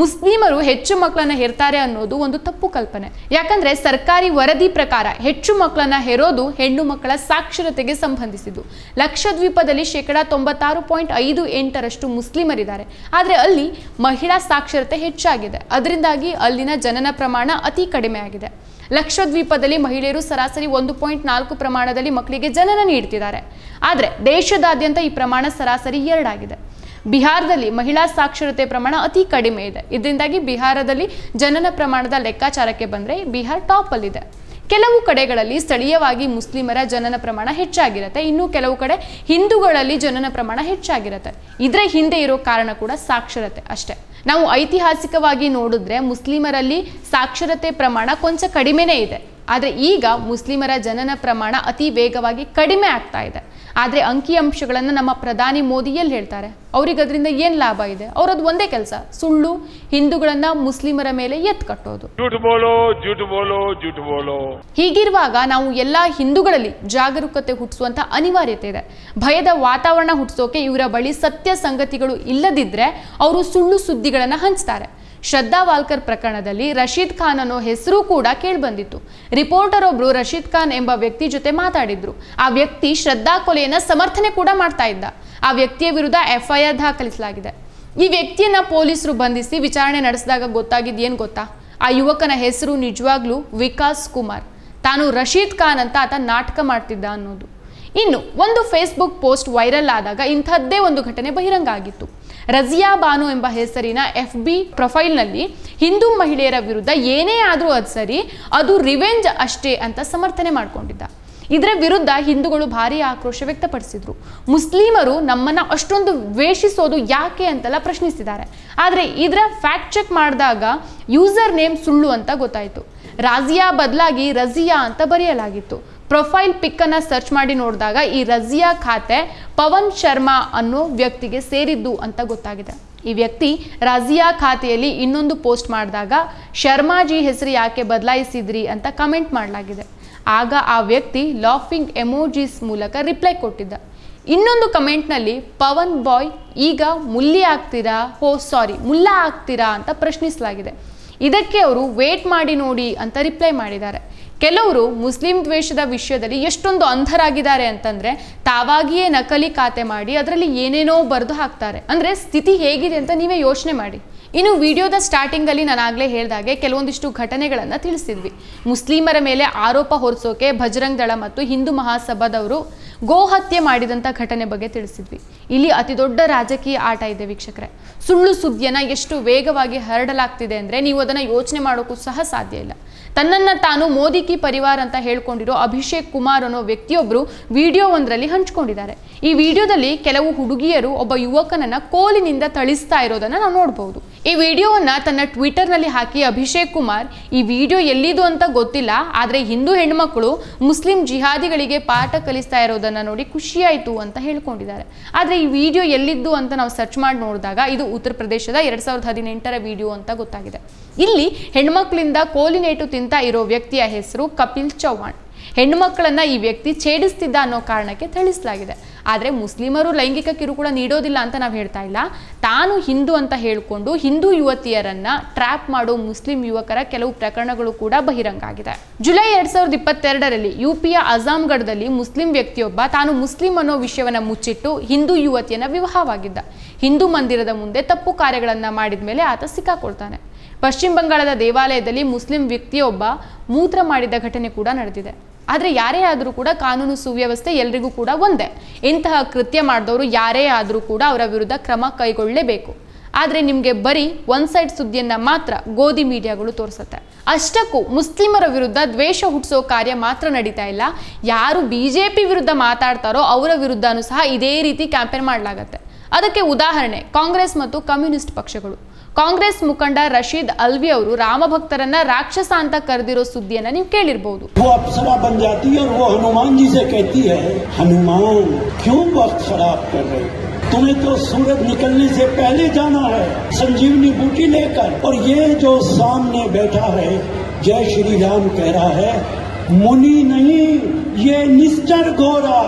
ಮುಸ್ಲಿಮರು ಹೆಚ್ಚು ಮಕ್ಕಳನ್ನ ಹೆರ್ತಾರೆ ಅನ್ನೋದು ಒಂದು ತಪ್ಪು ಕಲ್ಪನೆ ಯಾಕಂದ್ರೆ ಸರ್ಕಾರಿ ವರದಿ ಪ್ರಕಾರ ಹೆಚ್ಚು ಮಕ್ಕಳನ್ನ ಹೆರೋದು ಹೆಣ್ಣು ಮಕ್ಕಳ ಸಾಕ್ಷರತೆಗೆ ಸಂಬಂಧಿಸಿದ್ದು ಲಕ್ಷದ್ವೀಪದಲ್ಲಿ ಶೇಕಡಾ ತೊಂಬತ್ತಾರು ಪಾಯಿಂಟ್ ಐದು ಎಂಟರಷ್ಟು ಮುಸ್ಲಿಮರಿದ್ದಾರೆ ಆದರೆ ಅಲ್ಲಿ ಮಹಿಳಾ ಸಾಕ್ಷರತೆ ಹೆಚ್ಚಾಗಿದೆ ಅದರಿಂದಾಗಿ ಅಲ್ಲಿನ ಜನನ ಪ್ರಮಾಣ ಅತಿ ಕಡಿಮೆ ಆಗಿದೆ ಲಕ್ಷದ್ವೀಪದಲ್ಲಿ ಮಹಿಳೆಯರು ಸರಾಸರಿ ಒಂದು ಪಾಯಿಂಟ್ ನಾಲ್ಕು ಪ್ರಮಾಣದಲ್ಲಿ ಮಕ್ಕಳಿಗೆ ಜನನ ನೀಡ್ತಿದ್ದಾರೆ ಆದರೆ ದೇಶದಾದ್ಯಂತ ಈ ಪ್ರಮಾಣ ಸರಾಸರಿ ಎರಡಾಗಿದೆ ಬಿಹಾರದಲ್ಲಿ ಮಹಿಳಾ ಸಾಕ್ಷರತೆ ಪ್ರಮಾಣ ಅತಿ ಕಡಿಮೆ ಇದೆ ಇದರಿಂದಾಗಿ ಬಿಹಾರದಲ್ಲಿ ಜನನ ಪ್ರಮಾಣದ ಲೆಕ್ಕಾಚಾರಕ್ಕೆ ಬಂದರೆ ಬಿಹಾರ್ ಟಾಪ್ ಅಲ್ಲಿದೆ ಕೆಲವು ಕಡೆಗಳಲ್ಲಿ ಸ್ಥಳೀಯವಾಗಿ ಮುಸ್ಲಿಮರ ಜನನ ಪ್ರಮಾಣ ಹೆಚ್ಚಾಗಿರುತ್ತೆ ಇನ್ನು ಕೆಲವು ಕಡೆ ಹಿಂದೂಗಳಲ್ಲಿ ಜನನ ಪ್ರಮಾಣ ಹೆಚ್ಚಾಗಿರುತ್ತೆ ಇದರ ಹಿಂದೆ ಇರೋ ಕಾರಣ ಕೂಡ ಸಾಕ್ಷರತೆ ಅಷ್ಟೇ ನಾವು ಐತಿಹಾಸಿಕವಾಗಿ ನೋಡಿದ್ರೆ ಮುಸ್ಲಿಮರಲ್ಲಿ ಸಾಕ್ಷರತೆ ಪ್ರಮಾಣ ಕೊಂಚ ಕಡಿಮೆನೇ ಇದೆ ಆದರೆ ಈಗ ಮುಸ್ಲಿಮರ ಜನನ ಪ್ರಮಾಣ ಅತಿ ವೇಗವಾಗಿ ಕಡಿಮೆ ಆಗ್ತಾ ಇದೆ ಆದರೆ ಅಂಕಿಅಂಶಗಳನ್ನು ನಮ್ಮ ಪ್ರಧಾನಿ ಮೋದಿ ಎಲ್ಲಿ ಹೇಳ್ತಾರೆ ಅವ್ರಿಗೆ ಅದರಿಂದ ಏನು ಲಾಭ ಇದೆ ಅವರದ್ದು ಒಂದೇ ಕೆಲಸ ಸುಳ್ಳು ಹಿಂದೂಗಳನ್ನ ಮುಸ್ಲಿಮರ ಮೇಲೆ ಎತ್ ಕಟ್ಟೋದು ಹೀಗಿರುವಾಗ ನಾವು ಎಲ್ಲ ಹಿಂದೂಗಳಲ್ಲಿ ಜಾಗರೂಕತೆ ಹುಟ್ಟಿಸುವಂತ ಅನಿವಾರ್ಯತೆ ಇದೆ ಭಯದ ವಾತಾವರಣ ಹುಟ್ಟಿಸೋಕೆ ಇವರ ಬಳಿ ಸತ್ಯ ಸಂಗತಿಗಳು ಇಲ್ಲದಿದ್ರೆ ಅವರು ಸುಳ್ಳು ಸುದ್ದಿಗಳನ್ನು ಹಂಚ್ತಾರೆ ಶ್ರದ್ಧಾ ವಾಲ್ಕರ್ ಪ್ರಕರಣದಲ್ಲಿ ರಶೀದ್ ಖಾನ್ ಅನ್ನೋ ಹೆಸರು ಕೂಡ ಕೇಳಿಬಂದಿತ್ತು ರಿಪೋರ್ಟರ್ ಒಬ್ರು ರಶೀದ್ ಖಾನ್ ಎಂಬ ವ್ಯಕ್ತಿ ಜೊತೆ ಮಾತಾಡಿದ್ರು ಆ ವ್ಯಕ್ತಿ ಶ್ರದ್ಧಾ ಕೊಲೆಯನ್ನ ಸಮರ್ಥನೆ ಕೂಡ ಮಾಡ್ತಾ ಇದ್ದ ಆ ವ್ಯಕ್ತಿಯ ವಿರುದ್ಧ ಎಫ್ಐಆರ್ ದಾಖಲಿಸಲಾಗಿದೆ ಈ ವ್ಯಕ್ತಿಯನ್ನ ಪೊಲೀಸರು ಬಂಧಿಸಿ ವಿಚಾರಣೆ ನಡೆಸಿದಾಗ ಗೊತ್ತಾಗಿದ್ದು ಏನು ಗೊತ್ತಾ ಆ ಯುವಕನ ಹೆಸರು ನಿಜವಾಗ್ಲೂ ವಿಕಾಸ್ ಕುಮಾರ್ ತಾನು ರಶೀದ್ ಖಾನ್ ಅಂತ ಆತ ನಾಟಕ ಮಾಡ್ತಿದ್ದ ಅನ್ನೋದು ಇನ್ನು ಒಂದು ಫೇಸ್ಬುಕ್ ಪೋಸ್ಟ್ ವೈರಲ್ ಆದಾಗ ಇಂಥದ್ದೇ ಒಂದು ಘಟನೆ ಬಹಿರಂಗ ಆಗಿತ್ತು ರಜಿಯಾ ಬಾನು ಎಂಬ ಹೆಸರಿನ ಎಫ್ ಬಿ ಪ್ರೊಫೈಲ್ನಲ್ಲಿ ಹಿಂದೂ ಮಹಿಳೆಯರ ವಿರುದ್ಧ ಏನೇ ಆದರೂ ಅದು ಸರಿ ಅದು ರಿವೆಂಜ್ ಅಷ್ಟೇ ಅಂತ ಸಮರ್ಥನೆ ಮಾಡಿಕೊಂಡಿದ್ದ ಇದರ ವಿರುದ್ಧ ಹಿಂದೂಗಳು ಭಾರಿ ಆಕ್ರೋಶ ವ್ಯಕ್ತಪಡಿಸಿದ್ರು ಮುಸ್ಲಿಮರು ನಮ್ಮನ್ನು ಅಷ್ಟೊಂದು ವೇಷಿಸೋದು ಯಾಕೆ ಅಂತೆಲ್ಲ ಪ್ರಶ್ನಿಸಿದ್ದಾರೆ ಆದರೆ ಇದರ ಫ್ಯಾಕ್ಟ್ ಚೆಕ್ ಮಾಡಿದಾಗ ಯೂಸರ್ ನೇಮ್ ಸುಳ್ಳು ಅಂತ ಗೊತ್ತಾಯಿತು ರಾಜಿಯಾ ಬದಲಾಗಿ ರಜಿಯಾ ಅಂತ ಬರೆಯಲಾಗಿತ್ತು ಪ್ರೊಫೈಲ್ ಪಿಕ್ಕನ್ನು ಸರ್ಚ್ ಮಾಡಿ ನೋಡಿದಾಗ ಈ ರಜಿಯಾ ಖಾತೆ ಪವನ್ ಶರ್ಮಾ ಅನ್ನೋ ವ್ಯಕ್ತಿಗೆ ಸೇರಿದ್ದು ಅಂತ ಗೊತ್ತಾಗಿದೆ ಈ ವ್ಯಕ್ತಿ ರಜಿಯಾ ಖಾತೆಯಲ್ಲಿ ಇನ್ನೊಂದು ಪೋಸ್ಟ್ ಮಾಡಿದಾಗ ಶರ್ಮಾಜಿ ಹೆಸರು ಯಾಕೆ ಬದಲಾಯಿಸಿದ್ರಿ ಅಂತ ಕಮೆಂಟ್ ಮಾಡಲಾಗಿದೆ ಆಗ ಆ ವ್ಯಕ್ತಿ ಲಾಫಿಂಗ್ ಎಮೋಜಿಸ್ ಮೂಲಕ ರಿಪ್ಲೈ ಕೊಟ್ಟಿದ್ದ ಇನ್ನೊಂದು ಕಮೆಂಟ್ನಲ್ಲಿ ಪವನ್ ಬಾಯ್ ಈಗ ಮುಲ್ಲಿ ಆಗ್ತೀರಾ ಹೋ ಸಾರಿ ಮುಲ್ಲ ಆಗ್ತೀರಾ ಅಂತ ಪ್ರಶ್ನಿಸಲಾಗಿದೆ ಇದಕ್ಕೆ ಅವರು ವೇಟ್ ಮಾಡಿ ನೋಡಿ ಅಂತ ರಿಪ್ಲೈ ಮಾಡಿದ್ದಾರೆ ಕೆಲವರು ಮುಸ್ಲಿಂ ದ್ವೇಷದ ವಿಷಯದಲ್ಲಿ ಎಷ್ಟೊಂದು ಅಂಧರಾಗಿದ್ದಾರೆ ಅಂತಂದ್ರೆ ತಾವಾಗಿಯೇ ನಕಲಿ ಖಾತೆ ಮಾಡಿ ಅದರಲ್ಲಿ ಏನೇನೋ ಬರೆದು ಹಾಕ್ತಾರೆ ಅಂದ್ರೆ ಸ್ಥಿತಿ ಹೇಗಿದೆ ಅಂತ ನೀವೇ ಯೋಚನೆ ಮಾಡಿ ಇನ್ನು ವಿಡಿಯೋದ ಸ್ಟಾರ್ಟಿಂಗಲ್ಲಿ ನಾನು ಆಗಲೇ ಹೇಳಿದಾಗೆ ಕೆಲವೊಂದಿಷ್ಟು ಘಟನೆಗಳನ್ನು ತಿಳಿಸಿದ್ವಿ ಮುಸ್ಲಿಮರ ಮೇಲೆ ಆರೋಪ ಹೊರಿಸೋಕೆ ಭಜರಂಗ್ ದಳ ಮತ್ತು ಹಿಂದೂ ಮಹಾಸಭಾದವರು ಗೋ ಹತ್ಯೆ ಮಾಡಿದಂಥ ಘಟನೆ ಬಗ್ಗೆ ತಿಳಿಸಿದ್ವಿ ಇಲ್ಲಿ ಅತಿ ದೊಡ್ಡ ರಾಜಕೀಯ ಆಟ ಇದೆ ವೀಕ್ಷಕರೇ ಸುಳ್ಳು ಸುದ್ದಿಯನ್ನು ಎಷ್ಟು ವೇಗವಾಗಿ ಹರಡಲಾಗ್ತಿದೆ ಅಂದರೆ ನೀವು ಅದನ್ನು ಯೋಚನೆ ಮಾಡೋಕ್ಕೂ ಸಹ ಸಾಧ್ಯ ಇಲ್ಲ ತನ್ನನ್ನು ತಾನು ಮೋದಿ ಕಿ ಪರಿವಾರ್ ಅಂತ ಹೇಳ್ಕೊಂಡಿರೋ ಅಭಿಷೇಕ್ ಕುಮಾರ್ ಅನ್ನೋ ವ್ಯಕ್ತಿಯೊಬ್ಬರು ವಿಡಿಯೋ ಒಂದರಲ್ಲಿ ಹಂಚ್ಕೊಂಡಿದ್ದಾರೆ ಈ ವಿಡಿಯೋದಲ್ಲಿ ಕೆಲವು ಹುಡುಗಿಯರು ಒಬ್ಬ ಯುವಕನನ್ನು ಕೋಲಿನಿಂದ ತಳಿಸ್ತಾ ಇರೋದನ್ನು ನಾವು ನೋಡ್ಬೋದು ಈ ವಿಡಿಯೋವನ್ನು ತನ್ನ ಟ್ವಿಟರ್ನಲ್ಲಿ ಹಾಕಿ ಅಭಿಷೇಕ್ ಕುಮಾರ್ ಈ ವಿಡಿಯೋ ಎಲ್ಲಿದು ಅಂತ ಗೊತ್ತಿಲ್ಲ ಆದರೆ ಹಿಂದೂ ಹೆಣ್ಮಕ್ಕಳು ಮುಸ್ಲಿಂ ಜಿಹಾದಿಗಳಿಗೆ ಪಾಠ ಕಲಿಸ್ತಾ ಇರೋದನ್ನು ನೋಡಿ ಖುಷಿಯಾಯಿತು ಅಂತ ಹೇಳ್ಕೊಂಡಿದ್ದಾರೆ ಆದರೆ ಈ ವಿಡಿಯೋ ಎಲ್ಲಿದ್ದು ಅಂತ ನಾವು ಸರ್ಚ್ ಮಾಡಿ ನೋಡಿದಾಗ ಇದು ಉತ್ತರ ಪ್ರದೇಶದ ಎರಡು ಸಾವಿರದ ಹದಿನೆಂಟರ ವಿಡಿಯೋ ಅಂತ ಗೊತ್ತಾಗಿದೆ ಇಲ್ಲಿ ಹೆಣ್ಮಕ್ಳಿಂದ ಕೋಲಿನೇಟು ತಿಂತ ಇರೋ ವ್ಯಕ್ತಿಯ ಹೆಸರು ಕಪಿಲ್ ಚೌಹಾಣ್ ಹೆಣ್ಣು ಮಕ್ಕಳನ್ನ ಈ ವ್ಯಕ್ತಿ ಛೇಡಿಸ್ತಿದ್ದ ಅನ್ನೋ ಕಾರಣಕ್ಕೆ ತಿಳಿಸಲಾಗಿದೆ ಆದರೆ ಮುಸ್ಲಿಮರು ಲೈಂಗಿಕ ಕಿರುಕುಳ ನೀಡೋದಿಲ್ಲ ಅಂತ ನಾವು ಹೇಳ್ತಾ ಇಲ್ಲ ತಾನು ಹಿಂದೂ ಅಂತ ಹೇಳಿಕೊಂಡು ಹಿಂದೂ ಯುವತಿಯರನ್ನ ಟ್ರ್ಯಾಪ್ ಮಾಡೋ ಮುಸ್ಲಿಂ ಯುವಕರ ಕೆಲವು ಪ್ರಕರಣಗಳು ಕೂಡ ಬಹಿರಂಗ ಆಗಿದೆ ಜುಲೈ ಎರಡ್ ಸಾವಿರದ ಇಪ್ಪತ್ತೆರಡರಲ್ಲಿ ಯುಪಿಯ ಅಜಾಮ್ಗಢದಲ್ಲಿ ಮುಸ್ಲಿಂ ವ್ಯಕ್ತಿಯೊಬ್ಬ ತಾನು ಮುಸ್ಲಿಂ ಅನ್ನೋ ವಿಷಯವನ್ನ ಮುಚ್ಚಿಟ್ಟು ಹಿಂದೂ ಯುವತಿಯನ್ನ ವಿವಾಹವಾಗಿದ್ದ ಹಿಂದೂ ಮಂದಿರದ ಮುಂದೆ ತಪ್ಪು ಕಾರ್ಯಗಳನ್ನ ಮಾಡಿದ ಮೇಲೆ ಆತ ಸಿಕ್ಕಾಕೊಳ್ತಾನೆ ಪಶ್ಚಿಮ ಬಂಗಾಳದ ದೇವಾಲಯದಲ್ಲಿ ಮುಸ್ಲಿಂ ವ್ಯಕ್ತಿಯೊಬ್ಬ ಮೂತ್ರ ಮಾಡಿದ ಘಟನೆ ಕೂಡ ನಡೆದಿದೆ ಆದರೆ ಯಾರೇ ಆದರೂ ಕೂಡ ಕಾನೂನು ಸುವ್ಯವಸ್ಥೆ ಎಲ್ರಿಗೂ ಕೂಡ ಒಂದೇ ಇಂತಹ ಕೃತ್ಯ ಮಾಡಿದವರು ಯಾರೇ ಆದರೂ ಕೂಡ ಅವರ ವಿರುದ್ಧ ಕ್ರಮ ಕೈಗೊಳ್ಳಲೇಬೇಕು ಆದರೆ ನಿಮಗೆ ಬರೀ ಒನ್ ಸೈಡ್ ಸುದ್ದಿಯನ್ನು ಮಾತ್ರ ಗೋಧಿ ಮೀಡಿಯಾಗಳು ತೋರಿಸುತ್ತೆ ಅಷ್ಟಕ್ಕೂ ಮುಸ್ಲಿಮರ ವಿರುದ್ಧ ದ್ವೇಷ ಹುಟ್ಟಿಸೋ ಕಾರ್ಯ ಮಾತ್ರ ನಡೀತಾ ಇಲ್ಲ ಯಾರು ಬಿ ಜೆ ಪಿ ವಿರುದ್ಧ ಮಾತಾಡ್ತಾರೋ ಅವರ ವಿರುದ್ಧನೂ ಸಹ ಇದೇ ರೀತಿ ಕ್ಯಾಂಪೇನ್ ಮಾಡಲಾಗತ್ತೆ ಅದಕ್ಕೆ ಉದಾಹರಣೆ ಕಾಂಗ್ರೆಸ್ ಮತ್ತು ಕಮ್ಯುನಿಸ್ಟ್ ಪಕ್ಷಗಳು कांग्रेस रशीद अलवी राम भक्तर अपरा बन जाती है और वो हनुमान जी से कहती है हनुमान क्यों वक्त शराब कर रहे तुम्हें तो सूरज निकलने से पहले जाना है संजीवनी बूटी लेकर और ये जो सामने बैठा है जय श्री राम कह रहा है मुनि नहीं ये निश्चर घोरा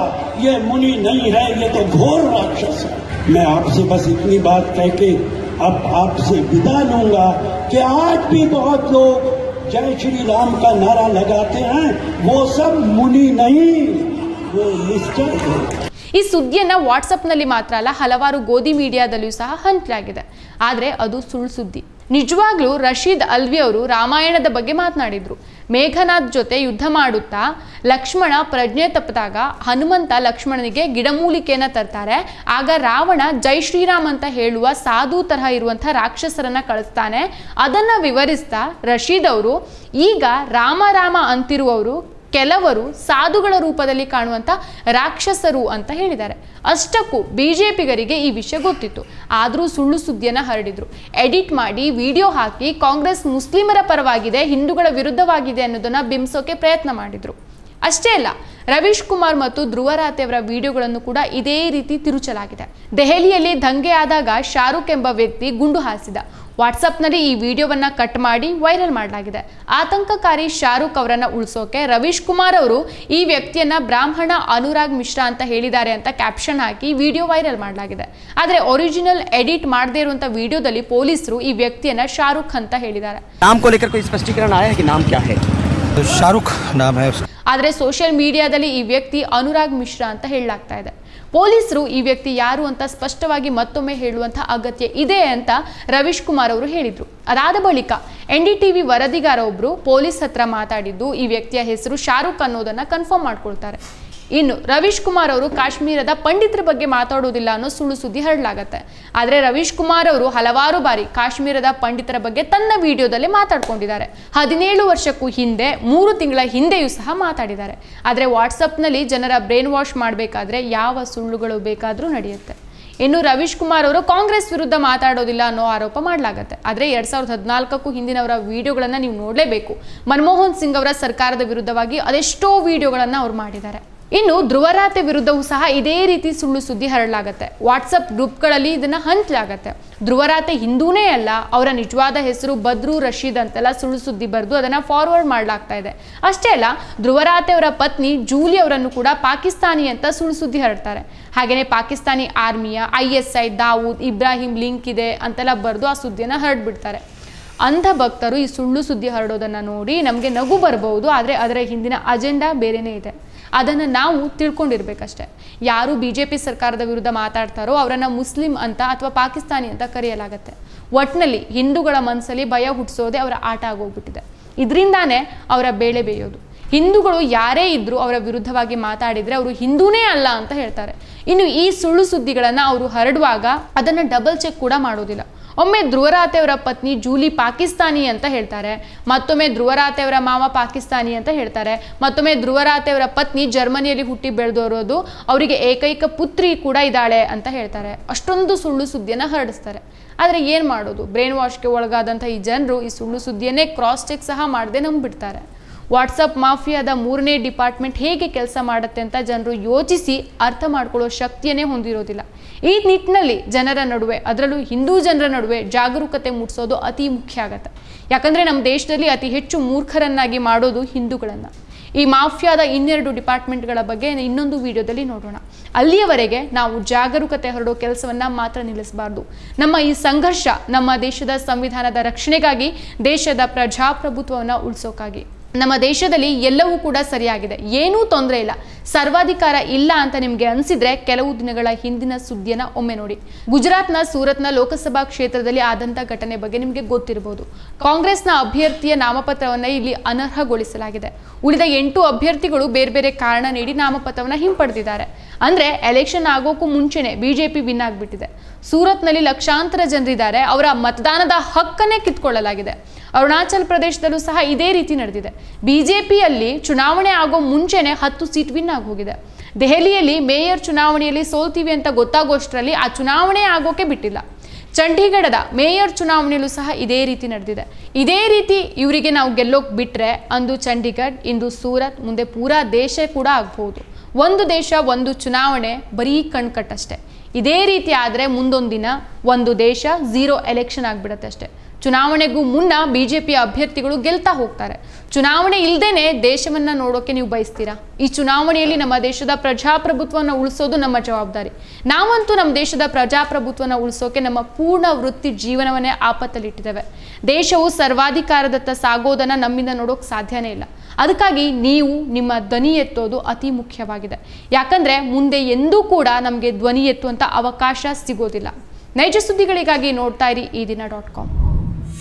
ये मुनि नहीं है ये तो घोर राक्षस है मैं आपसे बस इतनी बात कह के अब आपसे विदा लूंगा कि आज भी बहुत लोग जय श्री राम का नारा लगाते हैं वो सब मुनि नहीं वो निश्चय इस सूदियान वाट्सअपल हलवर गोधी मीडियादलू सह हंटल अब सुी ನಿಜವಾಗ್ಲೂ ರಶೀದ್ ಅಲ್ವಿ ಅವರು ರಾಮಾಯಣದ ಬಗ್ಗೆ ಮಾತನಾಡಿದ್ರು ಮೇಘನಾಥ್ ಜೊತೆ ಯುದ್ಧ ಮಾಡುತ್ತಾ ಲಕ್ಷ್ಮಣ ಪ್ರಜ್ಞೆ ತಪ್ಪಿದಾಗ ಹನುಮಂತ ಲಕ್ಷ್ಮಣನಿಗೆ ಗಿಡಮೂಲಿಕೆಯನ್ನು ತರ್ತಾರೆ ಆಗ ರಾವಣ ಜೈ ಶ್ರೀರಾಮ್ ಅಂತ ಹೇಳುವ ಸಾಧು ತರಹ ಇರುವಂತಹ ರಾಕ್ಷಸರನ್ನ ಕಳಿಸ್ತಾನೆ ಅದನ್ನು ವಿವರಿಸ್ತಾ ರಶೀದ್ ಅವರು ಈಗ ರಾಮ ರಾಮ ಅಂತಿರುವವರು ಕೆಲವರು ಸಾಧುಗಳ ರೂಪದಲ್ಲಿ ಕಾಣುವಂಥ ರಾಕ್ಷಸರು ಅಂತ ಹೇಳಿದ್ದಾರೆ ಅಷ್ಟಕ್ಕೂ ಬಿ ಜೆ ಪಿಗರಿಗೆ ಈ ವಿಷಯ ಗೊತ್ತಿತ್ತು ಆದರೂ ಸುಳ್ಳು ಸುದ್ದಿಯನ್ನು ಹರಡಿದರು ಎಡಿಟ್ ಮಾಡಿ ವಿಡಿಯೋ ಹಾಕಿ ಕಾಂಗ್ರೆಸ್ ಮುಸ್ಲಿಮರ ಪರವಾಗಿದೆ ಹಿಂದೂಗಳ ವಿರುದ್ಧವಾಗಿದೆ ಅನ್ನೋದನ್ನು ಬಿಂಬಿಸೋಕೆ ಪ್ರಯತ್ನ ಮಾಡಿದರು ಅಷ್ಟೇ ಅಲ್ಲ ರವೀಶ್ ಕುಮಾರ್ ಮತ್ತು ಧ್ರುವ ಅವರ ವಿಡಿಯೋಗಳನ್ನು ಕೂಡ ಇದೇ ರೀತಿ ತಿರುಚಲಾಗಿದೆ ದೆಹಲಿಯಲ್ಲಿ ದಂಗೆ ಆದಾಗ ಶಾರುಖ್ ಎಂಬ ವ್ಯಕ್ತಿ ಗುಂಡು ಹಾಸಿದ ವಾಟ್ಸಪ್ನಲ್ಲಿ ಈ ವಿಡಿಯೋವನ್ನು ಕಟ್ ಮಾಡಿ ವೈರಲ್ ಮಾಡಲಾಗಿದೆ ಆತಂಕಕಾರಿ ಶಾರುಖ್ ಅವರನ್ನು ಉಳಿಸೋಕೆ ರವೀಶ್ ಕುಮಾರ್ ಅವರು ಈ ವ್ಯಕ್ತಿಯನ್ನ ಬ್ರಾಹ್ಮಣ ಅನುರಾಗ್ ಮಿಶ್ರಾ ಅಂತ ಹೇಳಿದ್ದಾರೆ ಅಂತ ಕ್ಯಾಪ್ಷನ್ ಹಾಕಿ ವಿಡಿಯೋ ವೈರಲ್ ಮಾಡಲಾಗಿದೆ ಆದರೆ ಒರಿಜಿನಲ್ ಎಡಿಟ್ ಮಾಡದೇ ಇರುವಂಥ ವಿಡಿಯೋದಲ್ಲಿ ಪೊಲೀಸರು ಈ ವ್ಯಕ್ತಿಯನ್ನು ಶಾರುಖ್ ಅಂತ ಹೇಳಿದ್ದಾರೆ ಶಾರುಖ್ ಆದರೆ ಸೋಷಿಯಲ್ ಮೀಡಿಯಾದಲ್ಲಿ ಈ ವ್ಯಕ್ತಿ ಅನುರಾಗ್ ಮಿಶ್ರಾ ಅಂತ ಹೇಳಲಾಗ್ತಾ ಇದೆ ಪೊಲೀಸರು ಈ ವ್ಯಕ್ತಿ ಯಾರು ಅಂತ ಸ್ಪಷ್ಟವಾಗಿ ಮತ್ತೊಮ್ಮೆ ಹೇಳುವಂತಹ ಅಗತ್ಯ ಇದೆ ಅಂತ ರವೀಶ್ ಕುಮಾರ್ ಅವರು ಹೇಳಿದರು ಅದಾದ ಬಳಿಕ ಎನ್ ಡಿ ಟಿವಿ ವರದಿಗಾರ ಒಬ್ರು ಪೊಲೀಸ್ ಹತ್ರ ಮಾತಾಡಿದ್ದು ಈ ವ್ಯಕ್ತಿಯ ಹೆಸರು ಶಾರುಖ್ ಅನ್ನೋದನ್ನ ಕನ್ಫರ್ಮ್ ಮಾಡ್ಕೊಳ್ತಾರೆ ಇನ್ನು ರವೀಶ್ ಕುಮಾರ್ ಅವರು ಕಾಶ್ಮೀರದ ಪಂಡಿತರ ಬಗ್ಗೆ ಮಾತಾಡುವುದಿಲ್ಲ ಅನ್ನೋ ಸುಳ್ಳು ಸುದ್ದಿ ಹರಡಲಾಗತ್ತೆ ಆದರೆ ರವೀಶ್ ಕುಮಾರ್ ಅವರು ಹಲವಾರು ಬಾರಿ ಕಾಶ್ಮೀರದ ಪಂಡಿತರ ಬಗ್ಗೆ ತನ್ನ ವಿಡಿಯೋದಲ್ಲಿ ಮಾತಾಡ್ಕೊಂಡಿದ್ದಾರೆ ಹದಿನೇಳು ವರ್ಷಕ್ಕೂ ಹಿಂದೆ ಮೂರು ತಿಂಗಳ ಹಿಂದೆಯೂ ಸಹ ಮಾತಾಡಿದ್ದಾರೆ ಆದರೆ ವಾಟ್ಸಪ್ನಲ್ಲಿ ಜನರ ಬ್ರೈನ್ ವಾಶ್ ಮಾಡಬೇಕಾದ್ರೆ ಯಾವ ಸುಳ್ಳುಗಳು ಬೇಕಾದರೂ ನಡೆಯುತ್ತೆ ಇನ್ನು ರವೀಶ್ ಕುಮಾರ್ ಅವರು ಕಾಂಗ್ರೆಸ್ ವಿರುದ್ಧ ಮಾತಾಡೋದಿಲ್ಲ ಅನ್ನೋ ಆರೋಪ ಮಾಡಲಾಗುತ್ತೆ ಆದರೆ ಎರಡ್ ಸಾವಿರದ ಹದಿನಾಲ್ಕಕ್ಕೂ ಹಿಂದಿನವರ ವಿಡಿಯೋಗಳನ್ನು ನೀವು ನೋಡಲೇಬೇಕು ಮನಮೋಹನ್ ಸಿಂಗ್ ಅವರ ಸರ್ಕಾರದ ವಿರುದ್ಧವಾಗಿ ಅದೆಷ್ಟೋ ವಿಡಿಯೋಗಳನ್ನು ಅವ್ರು ಮಾಡಿದ್ದಾರೆ ಇನ್ನು ಧ್ರುವರಾತೆ ವಿರುದ್ಧವೂ ಸಹ ಇದೇ ರೀತಿ ಸುಳ್ಳು ಸುದ್ದಿ ಹರಡಲಾಗತ್ತೆ ವಾಟ್ಸಪ್ ಗ್ರೂಪ್ಗಳಲ್ಲಿ ಇದನ್ನು ಹಂಚಲಾಗತ್ತೆ ಧ್ರುವರಾತೆ ಹಿಂದೂನೇ ಅಲ್ಲ ಅವರ ನಿಜವಾದ ಹೆಸರು ಬದ್ರು ರಶೀದ್ ಅಂತೆಲ್ಲ ಸುಳ್ಳು ಸುದ್ದಿ ಬರೆದು ಅದನ್ನು ಫಾರ್ವರ್ಡ್ ಮಾಡಲಾಗ್ತಾ ಇದೆ ಅಷ್ಟೇ ಅಲ್ಲ ಧ್ರುವರಾತೆ ಅವರ ಪತ್ನಿ ಜೂಲಿ ಅವರನ್ನು ಕೂಡ ಪಾಕಿಸ್ತಾನಿ ಅಂತ ಸುಳ್ಳು ಸುದ್ದಿ ಹರಡ್ತಾರೆ ಹಾಗೆಯೇ ಪಾಕಿಸ್ತಾನಿ ಆರ್ಮಿಯ I S I Dawood Ibrahim link ಇದೆ ಅಂತೆಲ್ಲ ಬರೆದು ಆ ಸುದ್ದಿಯನ್ನು ಹರಡ್ಬಿಡ್ತಾರೆ ಅಂಧ ಭಕ್ತರು ಈ ಸುಳ್ಳು ಸುದ್ದಿ ಹರಡೋದನ್ನು ನೋಡಿ ನಮಗೆ ನಗು ಬರಬಹುದು ಆದರೆ ಅದರ ಹಿಂದಿನ ಅಜೆಂಡಾ ಬೇರೆಯೇ ಇದೆ ಅದನ್ನು ನಾವು ತಿಳ್ಕೊಂಡಿರ್ಬೇಕಷ್ಟೆ ಯಾರು ಬಿ ಜೆ ಪಿ ಸರ್ಕಾರದ ವಿರುದ್ಧ ಮಾತಾಡ್ತಾರೋ ಅವರನ್ನು ಮುಸ್ಲಿಂ ಅಂತ ಅಥವಾ ಪಾಕಿಸ್ತಾನಿ ಅಂತ ಕರೆಯಲಾಗತ್ತೆ ಒಟ್ಟಿನಲ್ಲಿ ಹಿಂದೂಗಳ ಮನಸ್ಸಲ್ಲಿ ಭಯ ಹುಟ್ಟಿಸೋದೇ ಅವರ ಆಟ ಆಗೋಗ್ಬಿಟ್ಟಿದೆ ಇದರಿಂದಾನೇ ಅವರ ಬೇಳೆ ಬೇಯೋದು ಹಿಂದೂಗಳು ಯಾರೇ ಇದ್ದರೂ ಅವರ ವಿರುದ್ಧವಾಗಿ ಮಾತಾಡಿದರೆ ಅವರು ಹಿಂದೂನೇ ಅಲ್ಲ ಅಂತ ಹೇಳ್ತಾರೆ ಇನ್ನು ಈ ಸುಳ್ಳು ಸುದ್ದಿಗಳನ್ನು ಅವರು ಹರಡುವಾಗ ಅದನ್ನು ಡಬಲ್ ಚೆಕ್ ಕೂಡ ಮಾಡೋದಿಲ್ಲ ಒಮ್ಮೆ ಧ್ರುವರಾತೆಯವರ ಪತ್ನಿ ಜೂಲಿ ಪಾಕಿಸ್ತಾನಿ ಅಂತ ಹೇಳ್ತಾರೆ ಮತ್ತೊಮ್ಮೆ ಧ್ರುವರಾತೆಯವರ ಮಾವ ಪಾಕಿಸ್ತಾನಿ ಅಂತ ಹೇಳ್ತಾರೆ ಮತ್ತೊಮ್ಮೆ ಧ್ರುವರಾತೆಯವರ ಪತ್ನಿ ಜರ್ಮನಿಯಲ್ಲಿ ಹುಟ್ಟಿ ಬೆಳೆದವರೋದು ಅವರಿಗೆ ಏಕೈಕ ಪುತ್ರಿ ಕೂಡ ಇದ್ದಾಳೆ ಅಂತ ಹೇಳ್ತಾರೆ ಅಷ್ಟೊಂದು ಸುಳ್ಳು ಸುದ್ದಿಯನ್ನು ಹರಡಿಸ್ತಾರೆ ಆದರೆ ಏನು ಮಾಡೋದು ಬ್ರೈನ್ ವಾಶ್ಗೆ ಒಳಗಾದಂಥ ಈ ಜನರು ಈ ಸುಳ್ಳು ಸುದ್ದಿಯನ್ನೇ ಕ್ರಾಸ್ ಚೆಕ್ ಸಹ ಮಾಡದೆ ನಂಬಿಬಿಡ್ತಾರೆ ವಾಟ್ಸಪ್ ಮಾಫಿಯಾದ ಮೂರನೇ ಡಿಪಾರ್ಟ್ಮೆಂಟ್ ಹೇಗೆ ಕೆಲಸ ಮಾಡುತ್ತೆ ಅಂತ ಜನರು ಯೋಚಿಸಿ ಅರ್ಥ ಮಾಡ್ಕೊಳ್ಳೋ ಶಕ್ತಿಯನ್ನೇ ಹೊಂದಿರೋದಿಲ್ಲ ಈ ನಿಟ್ಟಿನಲ್ಲಿ ಜನರ ನಡುವೆ ಅದರಲ್ಲೂ ಹಿಂದೂ ಜನರ ನಡುವೆ ಜಾಗರೂಕತೆ ಮೂಡಿಸೋದು ಅತಿ ಮುಖ್ಯ ಆಗತ್ತೆ ಯಾಕಂದರೆ ನಮ್ಮ ದೇಶದಲ್ಲಿ ಅತಿ ಹೆಚ್ಚು ಮೂರ್ಖರನ್ನಾಗಿ ಮಾಡೋದು ಹಿಂದೂಗಳನ್ನು ಈ ಮಾಫಿಯಾದ ಇನ್ನೆರಡು ಡಿಪಾರ್ಟ್ಮೆಂಟ್ಗಳ ಬಗ್ಗೆ ಇನ್ನೊಂದು ವಿಡಿಯೋದಲ್ಲಿ ನೋಡೋಣ ಅಲ್ಲಿಯವರೆಗೆ ನಾವು ಜಾಗರೂಕತೆ ಹರಡೋ ಕೆಲಸವನ್ನು ಮಾತ್ರ ನಿಲ್ಲಿಸಬಾರ್ದು ನಮ್ಮ ಈ ಸಂಘರ್ಷ ನಮ್ಮ ದೇಶದ ಸಂವಿಧಾನದ ರಕ್ಷಣೆಗಾಗಿ ದೇಶದ ಪ್ರಜಾಪ್ರಭುತ್ವವನ್ನು ಉಳಿಸೋಕ್ಕಾಗಿ ನಮ್ಮ ದೇಶದಲ್ಲಿ ಎಲ್ಲವೂ ಕೂಡ ಸರಿಯಾಗಿದೆ ಏನೂ ತೊಂದರೆ ಇಲ್ಲ ಸರ್ವಾಧಿಕಾರ ಇಲ್ಲ ಅಂತ ನಿಮಗೆ ಅನಿಸಿದ್ರೆ ಕೆಲವು ದಿನಗಳ ಹಿಂದಿನ ಸುದ್ದಿಯನ್ನು ಒಮ್ಮೆ ನೋಡಿ ಗುಜರಾತ್ನ ಸೂರತ್ನ ಲೋಕಸಭಾ ಕ್ಷೇತ್ರದಲ್ಲಿ ಆದಂತ ಘಟನೆ ಬಗ್ಗೆ ನಿಮಗೆ ಗೊತ್ತಿರಬಹುದು ಕಾಂಗ್ರೆಸ್ನ ಅಭ್ಯರ್ಥಿಯ ನಾಮಪತ್ರವನ್ನು ಇಲ್ಲಿ ಅನರ್ಹಗೊಳಿಸಲಾಗಿದೆ ಉಳಿದ ಎಂಟು ಅಭ್ಯರ್ಥಿಗಳು ಬೇರೆ ಬೇರೆ ಕಾರಣ ನೀಡಿ ನಾಮಪತ್ರವನ್ನು ಹಿಂಪಡೆದಿದ್ದಾರೆ ಅಂದ್ರೆ ಎಲೆಕ್ಷನ್ ಆಗೋಕ್ಕೂ ಮುಂಚೆನೆ ಬಿಜೆಪಿ ವಿನ್ ಆಗಿಬಿಟ್ಟಿದೆ ಸೂರತ್ನಲ್ಲಿ ಲಕ್ಷಾಂತರ ಜನರಿದ್ದಾರೆ ಅವರ ಮತದಾನದ ಹಕ್ಕನ್ನೇ ಕಿತ್ಕೊಳ್ಳಲಾಗಿದೆ ಅರುಣಾಚಲ ಪ್ರದೇಶದಲ್ಲೂ ಸಹ ಇದೇ ರೀತಿ ನಡೆದಿದೆ ಬಿಜೆಪಿಯಲ್ಲಿ ಚುನಾವಣೆ ಆಗೋ ಮುಂಚೆನೆ ಹತ್ತು ಸೀಟ್ ವಿನ್ ಆಗೋಗಿದೆ ಹೋಗಿದೆ ದೆಹಲಿಯಲ್ಲಿ ಮೇಯರ್ ಚುನಾವಣೆಯಲ್ಲಿ ಸೋಲ್ತೀವಿ ಅಂತ ಗೊತ್ತಾಗೋಷ್ಟರಲ್ಲಿ ಆ ಚುನಾವಣೆ ಆಗೋಕೆ ಬಿಟ್ಟಿಲ್ಲ ಚಂಡೀಗಢದ ಮೇಯರ್ ಚುನಾವಣೆಯಲ್ಲೂ ಸಹ ಇದೇ ರೀತಿ ನಡೆದಿದೆ ಇದೇ ರೀತಿ ಇವರಿಗೆ ನಾವು ಗೆಲ್ಲೋಕೆ ಬಿಟ್ಟರೆ ಅಂದು ಚಂಡೀಗಢ್ ಇಂದು ಸೂರತ್ ಮುಂದೆ ಪೂರಾ ದೇಶ ಕೂಡ ಆಗ್ಬೋದು ಒಂದು ದೇಶ ಒಂದು ಚುನಾವಣೆ ಬರೀ ಕಣ್ಕಟ್ಟಷ್ಟೇ ಇದೇ ರೀತಿ ಆದರೆ ಮುಂದೊಂದು ದಿನ ಒಂದು ದೇಶ ಝೀರೋ ಎಲೆಕ್ಷನ್ ಆಗಿಬಿಡತ್ತೆ ಅಷ್ಟೇ ಚುನಾವಣೆಗೂ ಮುನ್ನ ಬಿಜೆಪಿ ಅಭ್ಯರ್ಥಿಗಳು ಗೆಲ್ತಾ ಹೋಗ್ತಾರೆ ಚುನಾವಣೆ ಇಲ್ಲದೇನೆ ದೇಶವನ್ನ ನೋಡೋಕೆ ನೀವು ಬಯಸ್ತೀರಾ ಈ ಚುನಾವಣೆಯಲ್ಲಿ ನಮ್ಮ ದೇಶದ ಪ್ರಜಾಪ್ರಭುತ್ವವನ್ನು ಉಳಿಸೋದು ನಮ್ಮ ಜವಾಬ್ದಾರಿ ನಾವಂತೂ ನಮ್ಮ ದೇಶದ ಪ್ರಜಾಪ್ರಭುತ್ವವನ್ನು ಉಳಿಸೋಕೆ ನಮ್ಮ ಪೂರ್ಣ ವೃತ್ತಿ ಜೀವನವನ್ನೇ ಆಪತ್ತಲ್ಲಿಟ್ಟಿದ್ದೇವೆ ದೇಶವು ಸರ್ವಾಧಿಕಾರದತ್ತ ಸಾಗೋದನ್ನ ನಮ್ಮಿಂದ ನೋಡೋಕೆ ಸಾಧ್ಯನೇ ಇಲ್ಲ ಅದಕ್ಕಾಗಿ ನೀವು ನಿಮ್ಮ ಧ್ವನಿ ಎತ್ತೋದು ಅತಿ ಮುಖ್ಯವಾಗಿದೆ ಯಾಕಂದ್ರೆ ಮುಂದೆ ಎಂದೂ ಕೂಡ ನಮಗೆ ಧ್ವನಿ ಎತ್ತುವಂತ ಅವಕಾಶ ಸಿಗೋದಿಲ್ಲ ನೈಜ ಸುದ್ದಿಗಳಿಗಾಗಿ ನೋಡ್ತಾ ಇರಿ ಈ ದಿನ ಡಾಟ್ ಕಾಮ್